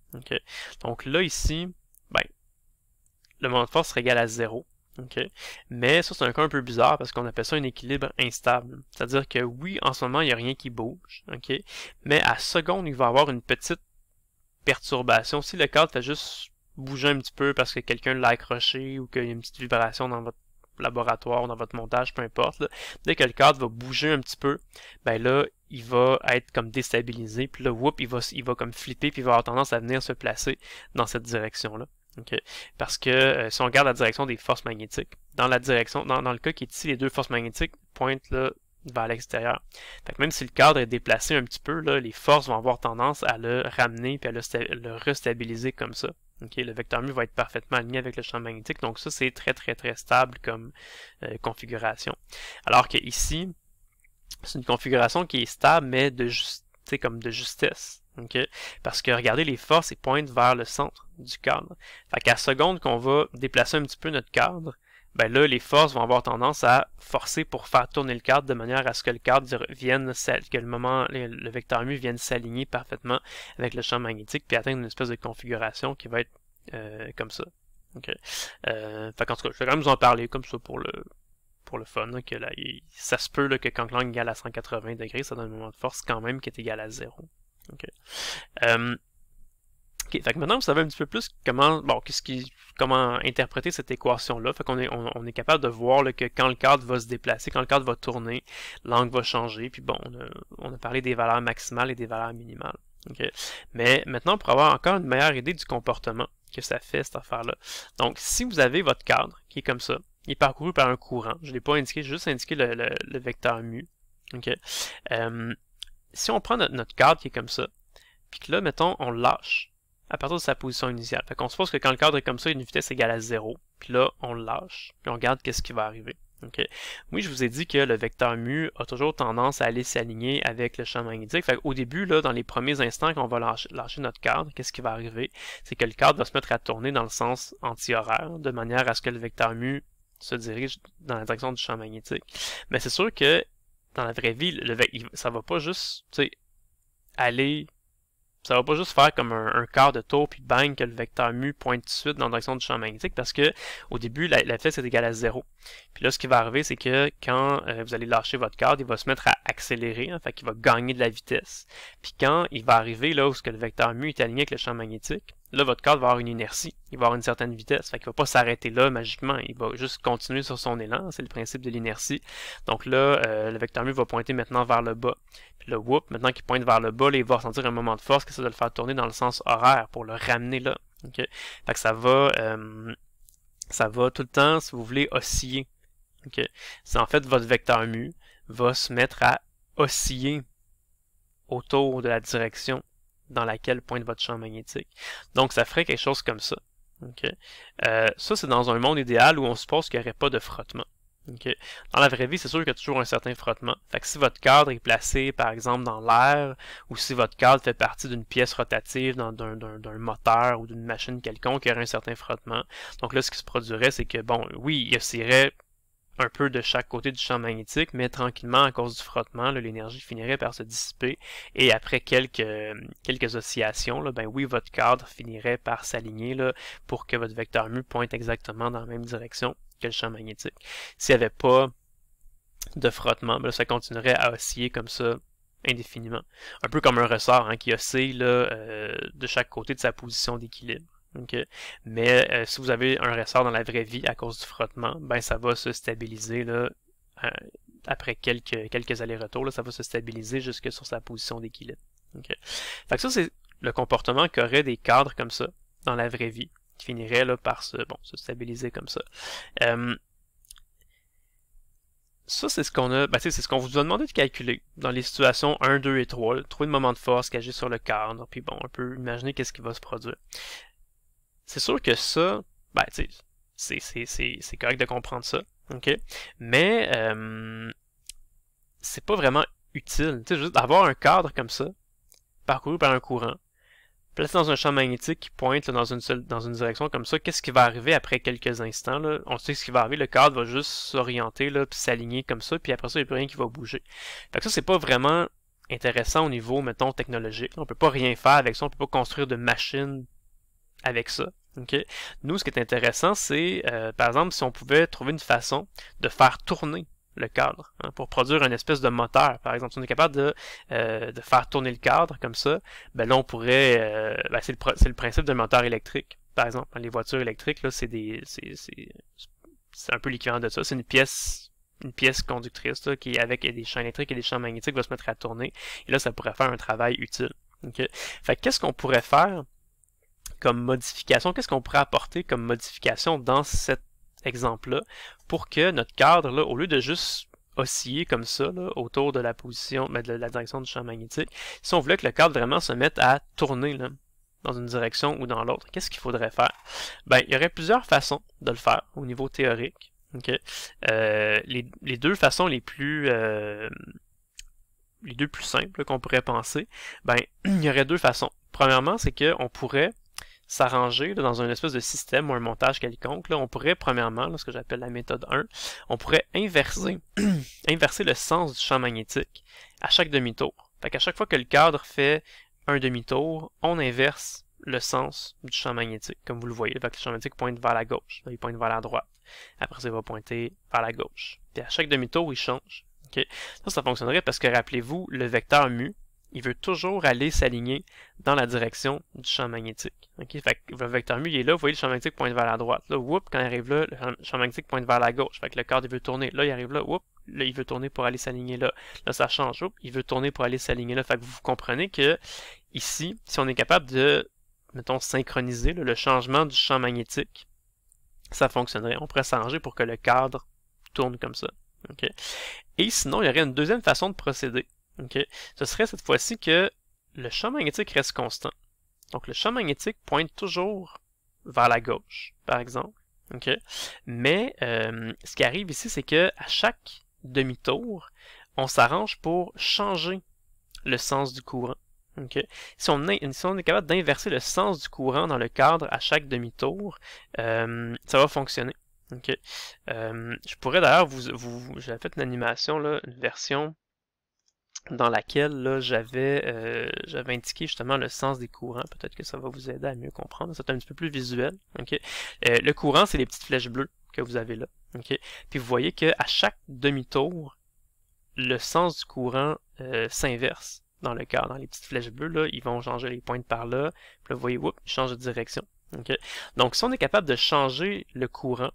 Donc là, ici, ben, le moment de force sera égal à 0. Mais ça, c'est un cas un peu bizarre parce qu'on appelle ça un équilibre instable. C'est-à-dire que oui, en ce moment, il n'y a rien qui bouge, mais à seconde, il va y avoir une petite perturbation. Si le cadre fait juste bouger un petit peu parce que quelqu'un l'a accroché ou qu'il y a une petite vibration dans votre laboratoire, dans votre montage, peu importe, dès que le cadre va bouger un petit peu, ben là, il va être comme déstabilisé, puis là, whoop, il va, il va comme flipper, puis il va avoir tendance à venir se placer dans cette direction-là. Parce que euh, si on regarde la direction des forces magnétiques, dans la direction, dans, le cas qui est ici, les deux forces magnétiques pointent vers l'extérieur. même si le cadre est déplacé un petit peu, les forces vont avoir tendance à le ramener et à le, restabiliser comme ça. Le vecteur mu va être parfaitement aligné avec le champ magnétique, donc ça c'est très très très stable comme euh, configuration. Alors que ici, c'est une configuration qui est stable mais de, juste, comme de justesse. Parce que regardez, les forces, elles pointent vers le centre du cadre. Fait qu'à seconde qu'on va déplacer un petit peu notre cadre, ben là, les forces vont avoir tendance à forcer pour faire tourner le cadre de manière à ce que le cadre vienne, que le moment, le vecteur mu vienne s'aligner parfaitement avec le champ magnétique puis atteindre une espèce de configuration qui va être euh, comme ça. Okay. Euh, fait qu'en tout cas, je vais quand même vous en parler comme ça pour le, pour le fun, que là, ça se peut là, que quand l'angle égal à 180 degrés, ça donne un moment de force quand même qui est égal à 0. OK. Euh, maintenant, vous savez un petit peu plus comment, bon, qu'est-ce qui, comment interpréter cette équation-là. Fait qu'on est, on, est capable de voir que quand le cadre va se déplacer, quand le cadre va tourner, l'angle va changer. Puis bon, on a, parlé des valeurs maximales et des valeurs minimales. Okay. Mais maintenant, pour avoir encore une meilleure idée du comportement que ça fait, cette affaire-là. Donc, si vous avez votre cadre qui est comme ça, il est parcouru par un courant. Je ne l'ai pas indiqué, j'ai juste indiqué le, vecteur mu. Ok. Euh, si on prend notre, carte cadre qui est comme ça, puis que là, mettons, on lâche à partir de sa position initiale. Fait qu'on suppose que quand le cadre est comme ça, il a une vitesse égale à 0, puis là, on le lâche, puis on regarde qu'est-ce qui va arriver. Oui, je vous ai dit que le vecteur mu a toujours tendance à aller s'aligner avec le champ magnétique. Fait Au début, là, dans les premiers instants qu'on va lâcher, lâcher notre cadre, qu'est-ce qui va arriver? C'est que le cadre va se mettre à tourner dans le sens anti-horaire, de manière à ce que le vecteur mu se dirige dans la direction du champ magnétique. Mais c'est sûr que dans la vraie vie, ça va pas juste, aller. Ça va pas juste faire comme un, quart de tour puis bang que le vecteur mu pointe tout de suite dans la direction du champ magnétique parce que au début la, la vitesse est égale à zéro. Puis là ce qui va arriver c'est que quand euh, vous allez lâcher votre corde, il va se mettre à accélérer, en hein, fait qu'il va gagner de la vitesse. Puis quand il va arriver là où le vecteur mu est aligné avec le champ magnétique, Là, votre cadre va avoir une inertie, il va avoir une certaine vitesse, fait qu'il va pas s'arrêter là magiquement, il va juste continuer sur son élan, c'est le principe de l'inertie. Donc là, euh, le vecteur mu va pointer maintenant vers le bas. Puis le whoop, maintenant qu'il pointe vers le bas, là, il va ressentir un moment de force qui ça de le faire tourner dans le sens horaire pour le ramener là. Okay? Fait que ça va, euh, ça va tout le temps, si vous voulez, osciller. Okay? C'est en fait votre vecteur mu va se mettre à osciller autour de la direction dans laquelle pointe votre champ magnétique. Donc ça ferait quelque chose comme ça. Euh, ça, c'est dans un monde idéal où on suppose qu'il n'y aurait pas de frottement. Dans la vraie vie, c'est sûr qu'il y a toujours un certain frottement. Fait que si votre cadre est placé, par exemple, dans l'air, ou si votre cadre fait partie d'une pièce rotative, d'un moteur ou d'une machine quelconque, il y aurait un certain frottement. Donc là, ce qui se produirait, c'est que, bon, oui, il y un peu de chaque côté du champ magnétique, mais tranquillement, à cause du frottement, l'énergie finirait par se dissiper et après quelques, euh, quelques oscillations, là, ben oui, votre cadre finirait par s'aligner pour que votre vecteur mu pointe exactement dans la même direction que le champ magnétique. S'il n'y avait pas de frottement, ben ça continuerait à osciller comme ça indéfiniment. Un peu comme un ressort hein, qui oscille euh, de chaque côté de sa position d'équilibre. Mais euh, si vous avez un ressort dans la vraie vie à cause du frottement, ben ça va se stabiliser là, euh, après quelques, quelques allers-retours, ça va se stabiliser jusque sur sa position d'équilibre. Okay. ça, c'est le comportement qu'auraient des cadres comme ça dans la vraie vie, qui finirait là, par se, bon, se stabiliser comme ça. Euh, ça, c'est ce qu'on a, ben, c'est ce qu'on vous a demandé de calculer dans les situations 1, 2 et 3. Là, trouver le moment de force qui sur le cadre, puis bon, on peut imaginer qu'est-ce qui va se produire c'est sûr que ça, ben, tu sais, c'est correct de comprendre ça, ok? Mais euh, c'est pas vraiment utile. Tu sais, juste avoir un cadre comme ça, parcouru par un courant, placé dans un champ magnétique qui pointe dans, une dans une direction comme ça, qu'est-ce qui va arriver après quelques instants? Là? On sait ce qui va arriver, le cadre va juste s'orienter, puis s'aligner comme ça, puis après ça, il n'y a plus rien qui va bouger. Fait que ça, c'est pas vraiment intéressant au niveau, mettons, technologique. On peut pas rien faire avec ça, on peut pas construire de machines avec ça. Nous, ce qui est intéressant, c'est, euh, par exemple, si on pouvait trouver une façon de faire tourner le cadre hein, pour produire une espèce de moteur. Par exemple, si on est capable de, euh, faire tourner le cadre comme ça, ben là, on pourrait... Euh, ben c'est, le, principe d'un moteur électrique, par exemple. Hein, les voitures électriques, là, c'est des... C'est, un peu l'équivalent de ça. C'est une pièce une pièce conductrice qui, avec des champs électriques et des champs magnétiques, va se mettre à tourner. Et là, ça pourrait faire un travail utile. Fait qu'est-ce qu'on pourrait faire comme modification, qu'est-ce qu'on pourrait apporter comme modification dans cet exemple-là pour que notre cadre, là, au lieu de juste osciller comme ça là, autour de la position, mais ben, de la direction du champ magnétique, si on voulait que le cadre vraiment se mette à tourner là, dans une direction ou dans l'autre, qu'est-ce qu'il faudrait faire? Ben, il y aurait plusieurs façons de le faire au niveau théorique. Euh, les, deux façons les plus euh, les deux plus simples qu'on pourrait penser, ben, *clears throat* il y aurait deux façons. Premièrement, c'est qu'on pourrait s'arranger dans un espèce de système ou un montage quelconque, là, on pourrait premièrement, ce que j'appelle la méthode 1, on pourrait inverser, *clears throat* inverser le sens du champ magnétique à chaque demi-tour. Fait qu'à chaque fois que le cadre fait un demi-tour, on inverse le sens du champ magnétique, comme vous le voyez. le champ magnétique pointe vers la gauche, là, il pointe vers la droite. Après, ça, il va pointer vers la gauche. Puis à chaque demi-tour, il change. Ça, ça fonctionnerait parce que, rappelez-vous, le vecteur mu, il veut toujours aller s'aligner dans la direction du champ magnétique. Okay? Fait que le vecteur mu, il est là, vous voyez, le champ magnétique pointe vers la droite. Là, whoop, quand il arrive là, le champ magnétique pointe vers la gauche. Fait que le cadre il veut tourner. Là, il arrive là, whoop, là, il veut tourner pour aller s'aligner là. Là, ça change, whoop, il veut tourner pour aller s'aligner là. Fait que vous comprenez que, ici, si on est capable de, mettons, synchroniser le changement du champ magnétique, ça fonctionnerait. On pourrait s'arranger pour que le cadre tourne comme ça. Et sinon, il y aurait une deuxième façon de procéder. Ce serait cette fois-ci que le champ magnétique reste constant. Donc le champ magnétique pointe toujours vers la gauche, par exemple. Mais euh, ce qui arrive ici, c'est que à chaque demi-tour, on s'arrange pour changer le sens du courant. Si, on est, si, on est, capable d'inverser le sens du courant dans le cadre à chaque demi-tour, euh, ça va fonctionner. Euh, je pourrais d'ailleurs vous, vous J'avais fait une animation, là, une version dans laquelle là, j'avais, euh, j'avais indiqué justement le sens des courants. Peut-être que ça va vous aider à mieux comprendre. C'est un petit peu plus visuel. Okay? Euh, le courant, c'est les petites flèches bleues que vous avez là. Okay? Puis vous voyez qu'à chaque demi-tour, le sens du courant euh, s'inverse dans le cas, Dans les petites flèches bleues, là, ils vont changer les pointes par là. Puis là, vous voyez, whoop, ils changent de direction. Okay? Donc, si on est capable de changer le courant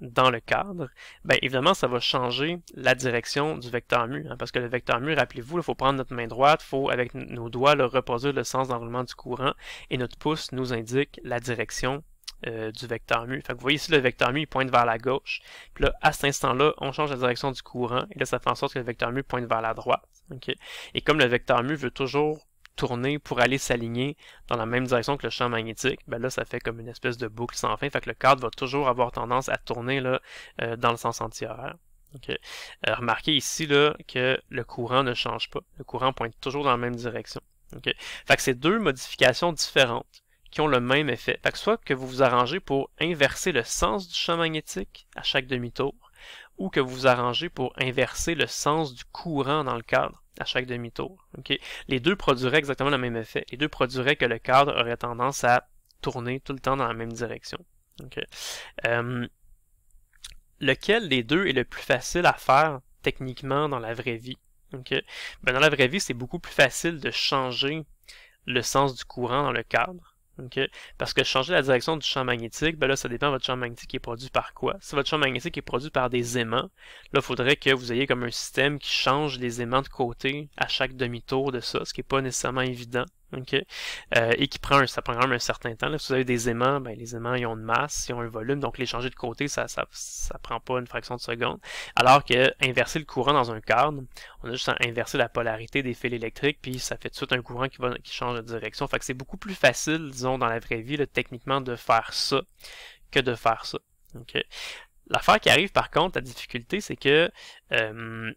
dans le cadre, bien évidemment, ça va changer la direction du vecteur mu. Hein, parce que le vecteur mu, rappelez-vous, il faut prendre notre main droite, il faut, avec nos doigts, le reproduire le sens d'enroulement du courant, et notre pouce nous indique la direction euh, du vecteur mu. vous voyez ici, le vecteur mu il pointe vers la gauche. Puis là, à cet instant-là, on change la direction du courant, et là, ça fait en sorte que le vecteur mu pointe vers la droite. Et comme le vecteur mu veut toujours tourner pour aller s'aligner dans la même direction que le champ magnétique, ben là, ça fait comme une espèce de boucle sans fin. Fait que le cadre va toujours avoir tendance à tourner là, euh, dans le sens antihoraire. Euh, euh, okay. remarquez ici là, que le courant ne change pas. Le courant pointe toujours dans la même direction. Okay. Fait que c'est deux modifications différentes qui ont le même effet. Fait que soit que vous vous arrangez pour inverser le sens du champ magnétique à chaque demi-tour, ou que vous vous arrangez pour inverser le sens du courant dans le cadre à chaque demi-tour. Les deux produiraient exactement le même effet. Les deux produiraient que le cadre aurait tendance à tourner tout le temps dans la même direction. Euh, lequel des deux est le plus facile à faire techniquement dans la vraie vie? Okay? Ben, dans la vraie vie, c'est beaucoup plus facile de changer le sens du courant dans le cadre parce que changer la direction du champ magnétique, ben là, ça dépend de votre champ magnétique qui est produit par quoi. Si votre champ magnétique est produit par des aimants, là, il faudrait que vous ayez comme un système qui change les aimants de côté à chaque demi-tour de ça, ce qui n'est pas nécessairement évident. OK? Euh, et qui prend un, ça prend quand même un certain temps. Là. Si vous avez des aimants, ben, les aimants ils ont une masse, ils ont un volume, donc les changer de côté, ça, ça, ça prend pas une fraction de seconde. Alors que inverser le courant dans un cadre, on a juste à inverser la polarité des fils électriques, puis ça fait tout de suite un courant qui, va, qui change de direction. Fait que c'est beaucoup plus facile, disons, dans la vraie vie, techniquement, de faire ça que de faire ça. L'affaire qui arrive par contre, la difficulté, c'est que euh,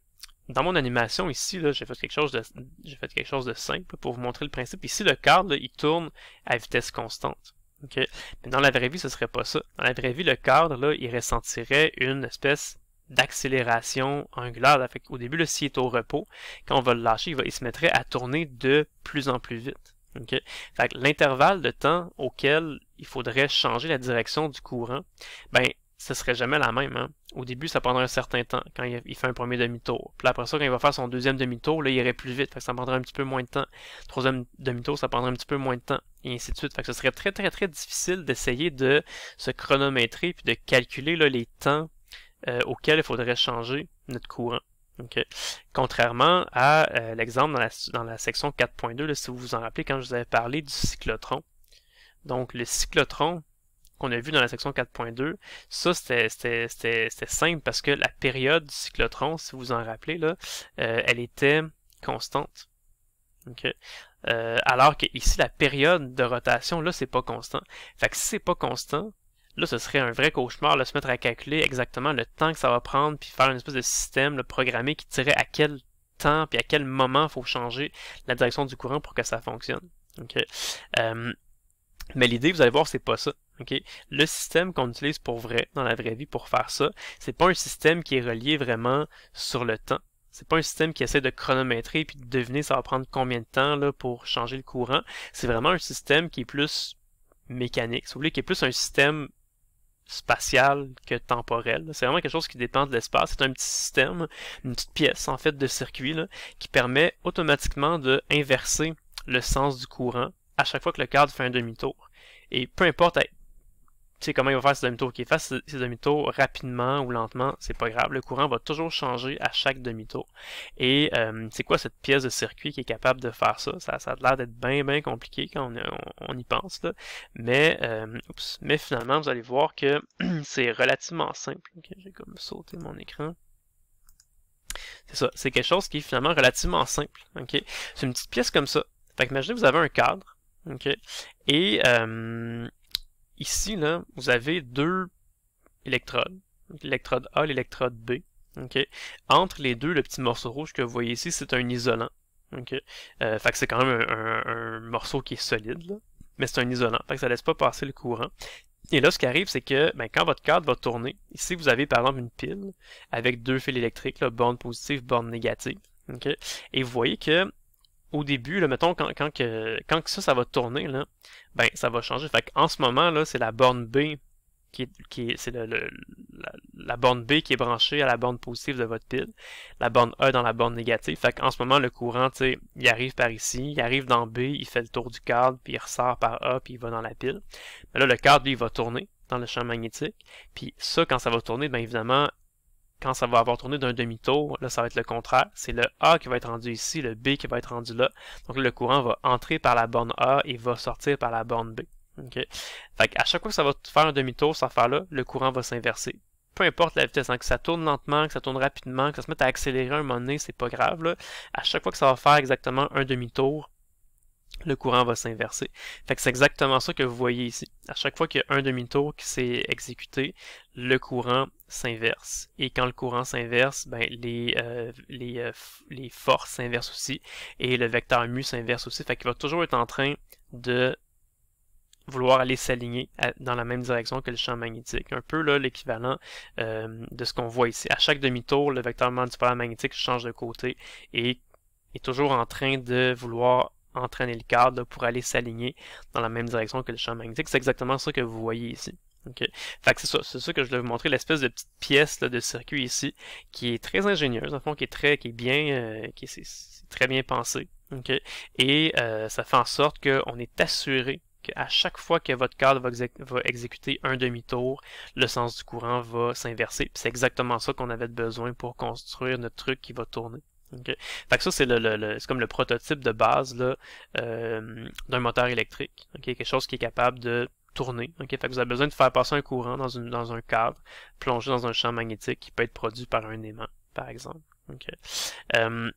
dans mon animation ici, j'ai fait quelque chose de j'ai fait quelque chose de simple pour vous montrer le principe. Ici, le cadre, il tourne à vitesse constante. Mais dans la vraie vie, ce serait pas ça. Dans la vraie vie, le cadre, là, il ressentirait une espèce d'accélération angulaire. Au début, le s'il est au repos, quand on va le lâcher, il, va, il se mettrait à tourner de plus en plus vite. Okay? L'intervalle de temps auquel il faudrait changer la direction du courant, ben, ce serait jamais la même. Hein. Au début, ça prendrait un certain temps quand il fait un premier demi-tour. Puis après ça, quand il va faire son deuxième demi-tour, là, il irait plus vite. ça prendrait un petit peu moins de temps. Troisième demi-tour, ça prendrait un petit peu moins de temps. Et ainsi de suite. Fait que ce serait très, très, très difficile d'essayer de se chronométrer puis de calculer là, les temps euh, auxquels il faudrait changer notre courant. Euh, contrairement à euh, l'exemple dans la, dans la, section 4.2, si vous vous en rappelez, quand je vous avais parlé du cyclotron. Donc, le cyclotron, qu'on a vu dans la section 4.2, ça c'était simple parce que la période du cyclotron, si vous vous en rappelez, là, euh, elle était constante. Euh, alors que ici, la période de rotation, là, c'est pas constant. Fait que si c'est pas constant, là, ce serait un vrai cauchemar de se mettre à calculer exactement le temps que ça va prendre, puis faire une espèce de système le programmé qui dirait à quel temps, puis à quel moment faut changer la direction du courant pour que ça fonctionne. Euh, mais l'idée, vous allez voir, c'est pas ça. Le système qu'on utilise pour vrai, dans la vraie vie, pour faire ça, c'est pas un système qui est relié vraiment sur le temps. C'est pas un système qui essaie de chronométrer puis de deviner ça va prendre combien de temps là, pour changer le courant. C'est vraiment un système qui est plus mécanique, si vous voulez, qui est plus un système spatial que temporel. C'est vraiment quelque chose qui dépend de l'espace. C'est un petit système, une petite pièce en fait de circuit qui permet automatiquement de inverser le sens du courant à chaque fois que le cadre fait un demi-tour. Et peu importe tu sais, comment il va faire ses demi-tours. Qu'il fasse ses demi-tours rapidement ou lentement, c'est pas grave. Le courant va toujours changer à chaque demi-tour. Et euh, c'est quoi cette pièce de circuit qui est capable de faire ça? Ça, a l'air d'être bien, bien compliqué quand on, y pense. Mais, euh, mais finalement, vous allez voir que *clears throat* c'est relativement simple. J'ai comme sauté mon écran. C'est ça, c'est quelque chose qui est finalement relativement simple. Ok, C'est une petite pièce comme ça. Fait que imaginez vous avez un cadre, OK? Et euh, ici, là, vous avez deux électrodes. L'électrode A, l'électrode B. Okay. Entre les deux, le petit morceau rouge que vous voyez ici, c'est un isolant. Okay. Euh, fait que c'est quand même un, morceau qui est solide, mais c'est un isolant. Fait que ça laisse pas passer le courant. Et là, ce qui arrive, c'est que ben, quand votre cadre va tourner, ici vous avez par exemple une pile avec deux fils électriques, borne positive, borne négative. Et vous voyez que au début, là, mettons, quand, quand, que, quand que ça, ça va tourner, là, ben, ça va changer. Fait en ce moment, là, c'est la borne B qui est, qui c'est le, la, borne B qui est branchée à la borne positive de votre pile, la borne A e dans la borne négative. Fait ce moment, le courant, il arrive par ici, il arrive dans B, il fait le tour du cadre, puis il ressort par A, puis il va dans la pile. Mais là, le cadre, lui, il va tourner dans le champ magnétique. Puis ça, quand ça va tourner, bien évidemment, quand ça va avoir tourné d'un demi-tour, là, ça va être le contraire. C'est le A qui va être rendu ici, le B qui va être rendu là. Donc, le courant va entrer par la borne A et va sortir par la borne B. Fait à chaque fois que ça va faire un demi-tour, va faire là le courant va s'inverser. Peu importe la vitesse, hein, que ça tourne lentement, que ça tourne rapidement, que ça se mette à accélérer un moment donné, c'est pas grave. À chaque fois que ça va faire exactement un demi-tour, le courant va s'inverser. Fait que c'est exactement ça que vous voyez ici. À chaque fois qu'il y a un demi-tour qui s'est exécuté, le courant s'inverse. Et quand le courant s'inverse, ben, les, euh, les, euh, les forces s'inversent aussi. Et le vecteur mu s'inverse aussi. Fait qu'il va toujours être en train de vouloir aller s'aligner dans la même direction que le champ magnétique. Un peu là l'équivalent euh, de ce qu'on voit ici. À chaque demi-tour, le vecteur du magnétique change de côté et est toujours en train de vouloir entraîner le cadre pour aller s'aligner dans la même direction que le champ magnétique. C'est exactement ça que vous voyez ici. Fait c'est ça, c'est ça que je voulais vous montrer, l'espèce de petite pièce de circuit ici, qui est très ingénieuse, en qui est très, qui est bien, euh, qui est, très bien pensée. Et euh, ça fait en sorte qu'on est assuré qu'à chaque fois que votre cadre va exécuter un demi-tour, le sens du courant va s'inverser. C'est exactement ça qu'on avait besoin pour construire notre truc qui va tourner. Fait que ça, c'est le, le, comme le prototype de base là, euh, d'un moteur électrique. ok Quelque chose qui est capable de tourner. Fait que vous avez besoin de faire passer un courant dans, une, dans un cadre, plongé dans un champ magnétique qui peut être produit par un aimant, par exemple. Euh,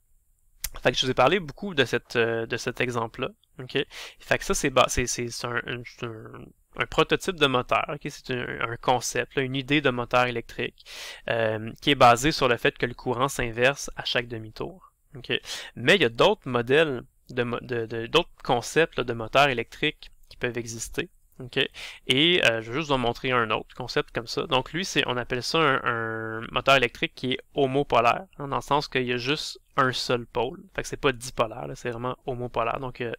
fait que je vous ai parlé beaucoup de cette euh, de cet exemple-là. Fait que ça, c'est c'est, c'est, un un prototype de moteur, c'est un, concept, une idée de moteur électrique euh, qui est basée sur le fait que le courant s'inverse à chaque demi-tour. Okay. Mais il y a d'autres modèles, d'autres de, de, concepts de moteurs électriques qui peuvent exister. Okay. Et euh, je vais juste vous en montrer un autre concept comme ça. Donc lui, c'est on appelle ça un, moteur électrique qui est homopolaire, hein, dans le sens qu'il y a juste un seul pôle. Fait que c'est pas dipolaire, c'est vraiment homopolaire. Donc euh,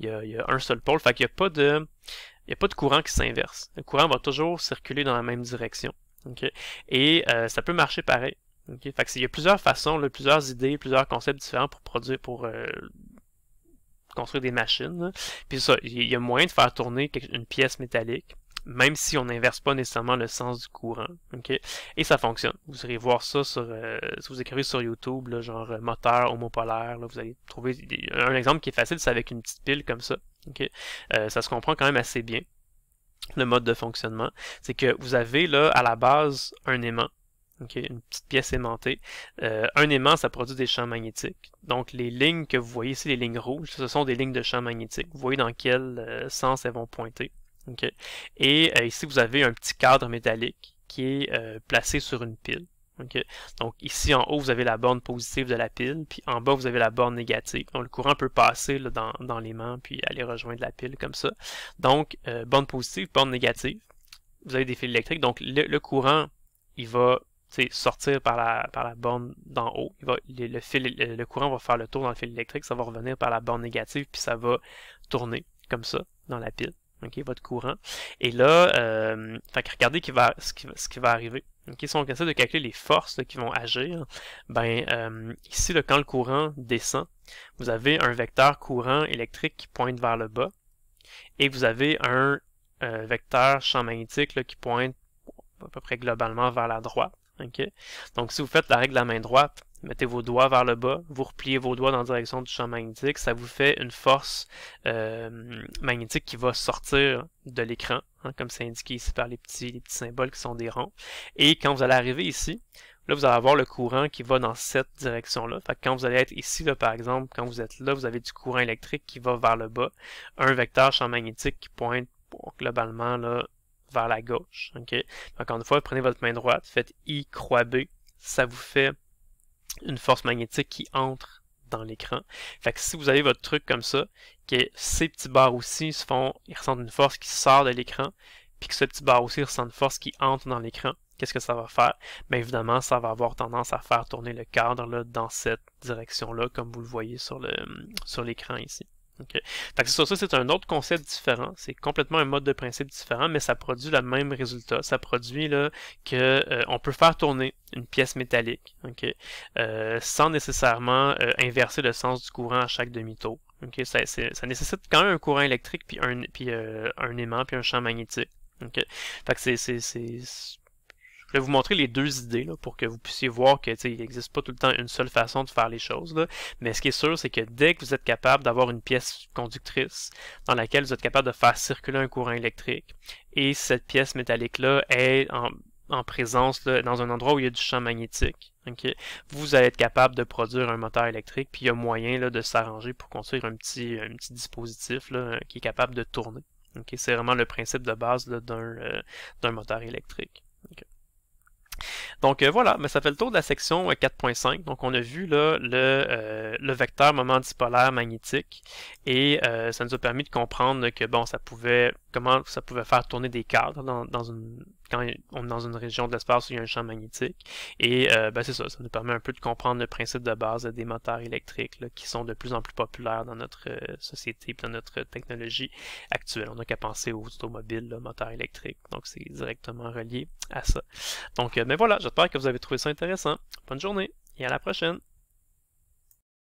il, y a, il, y a, un seul pôle. Fait qu'il n'y a pas de il n'y a pas de courant qui s'inverse. Le courant va toujours circuler dans la même direction. Et euh, ça peut marcher pareil. Fait il y a plusieurs façons, plusieurs idées, plusieurs concepts différents pour produire, pour euh, construire des machines. Puis ça, il y a moyen de faire tourner une pièce métallique, même si on n'inverse pas nécessairement le sens du courant. Et ça fonctionne. Vous irez voir ça sur, euh, si vous écrivez sur YouTube, là, genre moteur homopolaire, vous allez trouver un exemple qui est facile, c'est avec une petite pile comme ça. Euh, ça se comprend quand même assez bien, le mode de fonctionnement. C'est que vous avez là à la base un aimant, une petite pièce aimantée. Euh, un aimant, ça produit des champs magnétiques. Donc les lignes que vous voyez ici, les lignes rouges, ce sont des lignes de champs magnétiques. Vous voyez dans quel euh, sens elles vont pointer. Et ici, vous avez un petit cadre métallique qui est placé sur une pile. Donc ici en haut, vous avez la borne positive de la pile, puis en bas, vous avez la borne négative. Donc le courant peut passer dans, les l'aimant, puis aller rejoindre la pile comme ça. Donc euh, borne positive, borne négative. Vous avez des fils électriques, donc le, courant, il va sortir par la, borne d'en haut. le courant va faire le tour dans le fil électrique, ça va revenir par la borne négative, puis ça va tourner comme ça dans la pile votre courant. Et là, euh, regardez qui va, ce, qui, va arriver. Okay, si on essaie de calculer les forces qui vont agir, ben euh, ici, quand le courant descend, vous avez un vecteur courant électrique qui pointe vers le bas, et vous avez un euh, vecteur champ magnétique qui pointe à peu près globalement vers la droite. Okay? Donc si vous faites la règle de la main droite, mettez vos doigts vers le bas, vous repliez vos doigts dans la direction du champ magnétique, ça vous fait une force euh, magnétique qui va sortir de l'écran, hein, comme c'est indiqué ici par les petits, petits symboles qui sont des ronds. Et quand vous allez arriver ici, là vous allez avoir le courant qui va dans cette direction-là. Fait que quand vous allez être ici, là, par exemple, quand vous êtes là, vous avez du courant électrique qui va vers le bas, un vecteur champ magnétique qui pointe globalement là, vers la gauche. ok Encore une fois, prenez votre main droite, faites I croix B, ça vous fait une force magnétique qui entre dans l'écran. Fait que si vous avez votre truc comme ça, que ces petits barres aussi se font, ils ressentent une force qui sort de l'écran, puis que ce petit barre aussi ressent une force qui entre dans l'écran, qu'est-ce que ça va faire? Mais ben, évidemment, ça va avoir tendance à faire tourner le cadre là, dans cette direction-là, comme vous le voyez sur l'écran sur ici. Fait ça, c'est un autre concept différent. C'est complètement un mode de principe différent, mais ça produit le même résultat. Ça produit là, que euh, on peut faire tourner une pièce métallique, euh, sans nécessairement euh, inverser le sens du courant à chaque demi-tour. ça, nécessite quand même un courant électrique puis un puis un aimant puis un champ magnétique. OK. Fait que c'est je vais vous montrer les deux idées pour que vous puissiez voir que il n'existe pas tout le temps une seule façon de faire les choses. Mais ce qui est sûr, c'est que dès que vous êtes capable d'avoir une pièce conductrice dans laquelle vous êtes capable de faire circuler un courant électrique et cette pièce métallique-là est en, présence dans un endroit où il y a du champ magnétique, vous allez être capable de produire un moteur électrique, puis il y a moyen de s'arranger pour construire un petit, un petit dispositif euh, qui est capable de tourner. C'est vraiment le principe de base euh, d'un moteur électrique. Donc euh, voilà, mais ça fait le tour de la section 4.5. Euh, Donc on a vu là, le, euh, vecteur moment dipolaire magnétique et ça nous a permis de comprendre que bon, ça pouvait comment ça pouvait faire tourner des cadres dans, dans une quand on est dans une région de l'espace où il y a un champ magnétique. Et euh, ben, c'est ça, ça nous permet un peu de comprendre le principe de base des moteurs électriques qui sont de plus en plus populaires dans notre euh, société, et dans notre technologie actuelle. On n'a qu'à penser aux automobiles, le moteurs électriques, donc c'est directement relié à ça. Donc, mais euh, ben voilà, j'espère que vous avez trouvé ça intéressant. Bonne journée et à la prochaine.